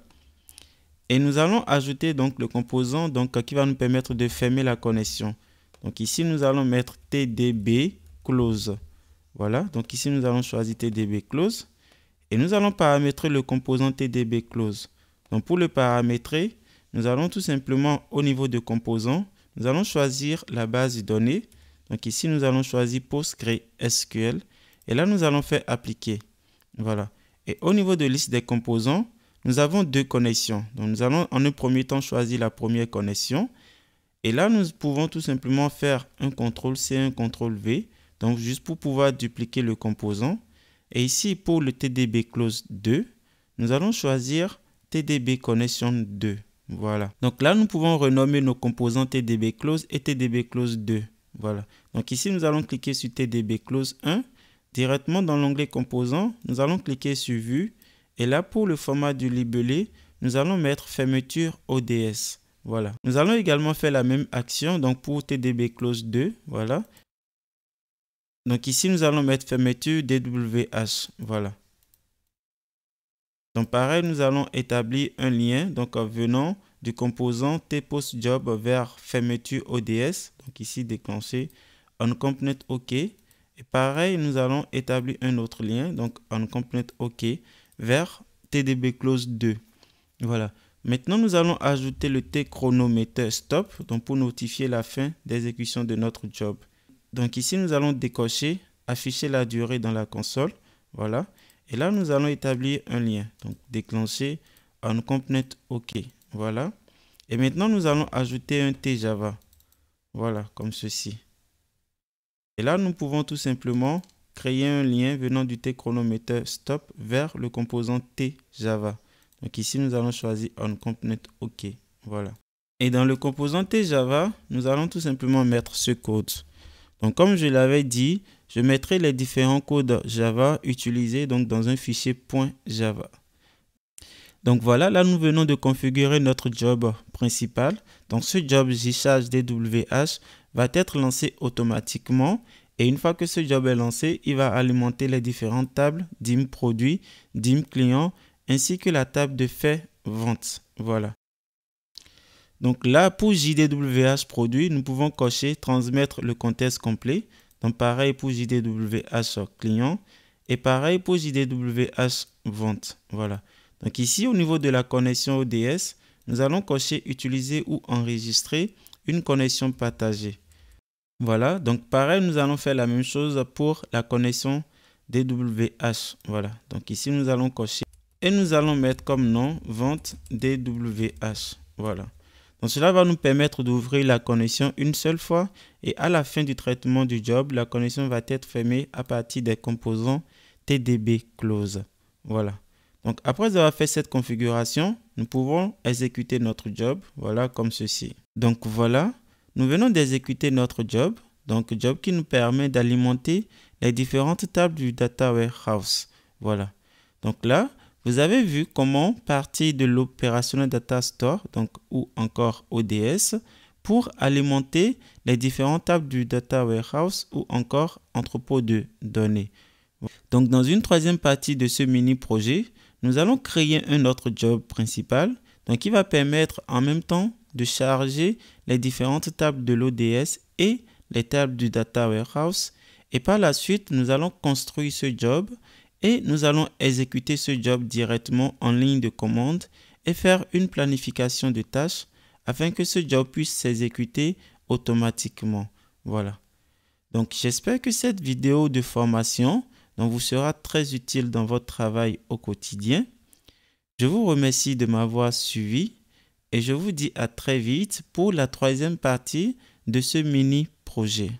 [SPEAKER 1] Et nous allons ajouter donc le composant donc, qui va nous permettre de fermer la connexion. Donc ici, nous allons mettre TDB close. Voilà, donc ici, nous allons choisir TDB close. Et nous allons paramétrer le composant TDB close. Donc pour le paramétrer, nous allons tout simplement au niveau de composant, nous allons choisir la base de données. Donc ici, nous allons choisir PostgreSQL. Et là, nous allons faire appliquer. Voilà. Et au niveau de liste des composants, nous avons deux connexions. Donc nous allons en un premier temps choisir la première connexion. Et là, nous pouvons tout simplement faire un CTRL C, un CTRL V. Donc juste pour pouvoir dupliquer le composant. Et ici, pour le TDB Close 2, nous allons choisir TDB Connexion 2. Voilà. Donc là, nous pouvons renommer nos composants TDB Close et TDB Close 2. Voilà. Donc ici, nous allons cliquer sur TDB Close 1 Directement dans l'onglet Composants, nous allons cliquer sur Vue et là pour le format du libellé, nous allons mettre fermeture ODS. Voilà. Nous allons également faire la même action donc pour TDB Close 2, voilà. Donc ici nous allons mettre fermeture DWH, voilà. Donc pareil, nous allons établir un lien donc venant du composant job e vers fermeture ODS. Donc ici déclencher on OK et pareil, nous allons établir un autre lien, donc on complète OK, vers TDB close 2. Voilà. Maintenant, nous allons ajouter le T chronomètre stop, donc pour notifier la fin d'exécution de notre job. Donc ici, nous allons décocher afficher la durée dans la console. Voilà. Et là, nous allons établir un lien. Donc, déclencher on complete OK. Voilà. Et maintenant, nous allons ajouter un T Java. Voilà, comme ceci. Et là, nous pouvons tout simplement créer un lien venant du T chronomètre stop vers le composant T Java. Donc ici, nous allons choisir on OK. Voilà. Et dans le composant T Java, nous allons tout simplement mettre ce code. Donc comme je l'avais dit, je mettrai les différents codes Java utilisés donc dans un fichier .java. Donc voilà, là nous venons de configurer notre job principal. Donc ce job JCharge DWH va être lancé automatiquement et une fois que ce job est lancé, il va alimenter les différentes tables DIM Produits, DIM client ainsi que la table de fait vente. Voilà. Donc là, pour JDWH produit, nous pouvons cocher transmettre le contexte complet. Donc pareil pour JDWH client et pareil pour JDWH vente. Voilà. Donc ici, au niveau de la connexion ODS, nous allons cocher utiliser ou enregistrer une connexion partagée. Voilà, donc pareil, nous allons faire la même chose pour la connexion DWH. Voilà, donc ici nous allons cocher et nous allons mettre comme nom vente DWH. Voilà. Donc cela va nous permettre d'ouvrir la connexion une seule fois et à la fin du traitement du job, la connexion va être fermée à partir des composants TDB close. Voilà. Donc après avoir fait cette configuration, nous pouvons exécuter notre job, voilà comme ceci. Donc voilà, nous venons d'exécuter notre job, donc job qui nous permet d'alimenter les différentes tables du data warehouse. Voilà. Donc là, vous avez vu comment partir de l'opérationnel data store, donc ou encore ODS, pour alimenter les différentes tables du data warehouse ou encore entrepôt de données. Donc dans une troisième partie de ce mini projet, nous allons créer un autre job principal, donc qui va permettre en même temps de charger les différentes tables de l'ODS et les tables du Data Warehouse. Et par la suite, nous allons construire ce job et nous allons exécuter ce job directement en ligne de commande et faire une planification de tâches afin que ce job puisse s'exécuter automatiquement. Voilà. Donc j'espère que cette vidéo de formation donc, vous sera très utile dans votre travail au quotidien. Je vous remercie de m'avoir suivi et je vous dis à très vite pour la troisième partie de ce mini projet.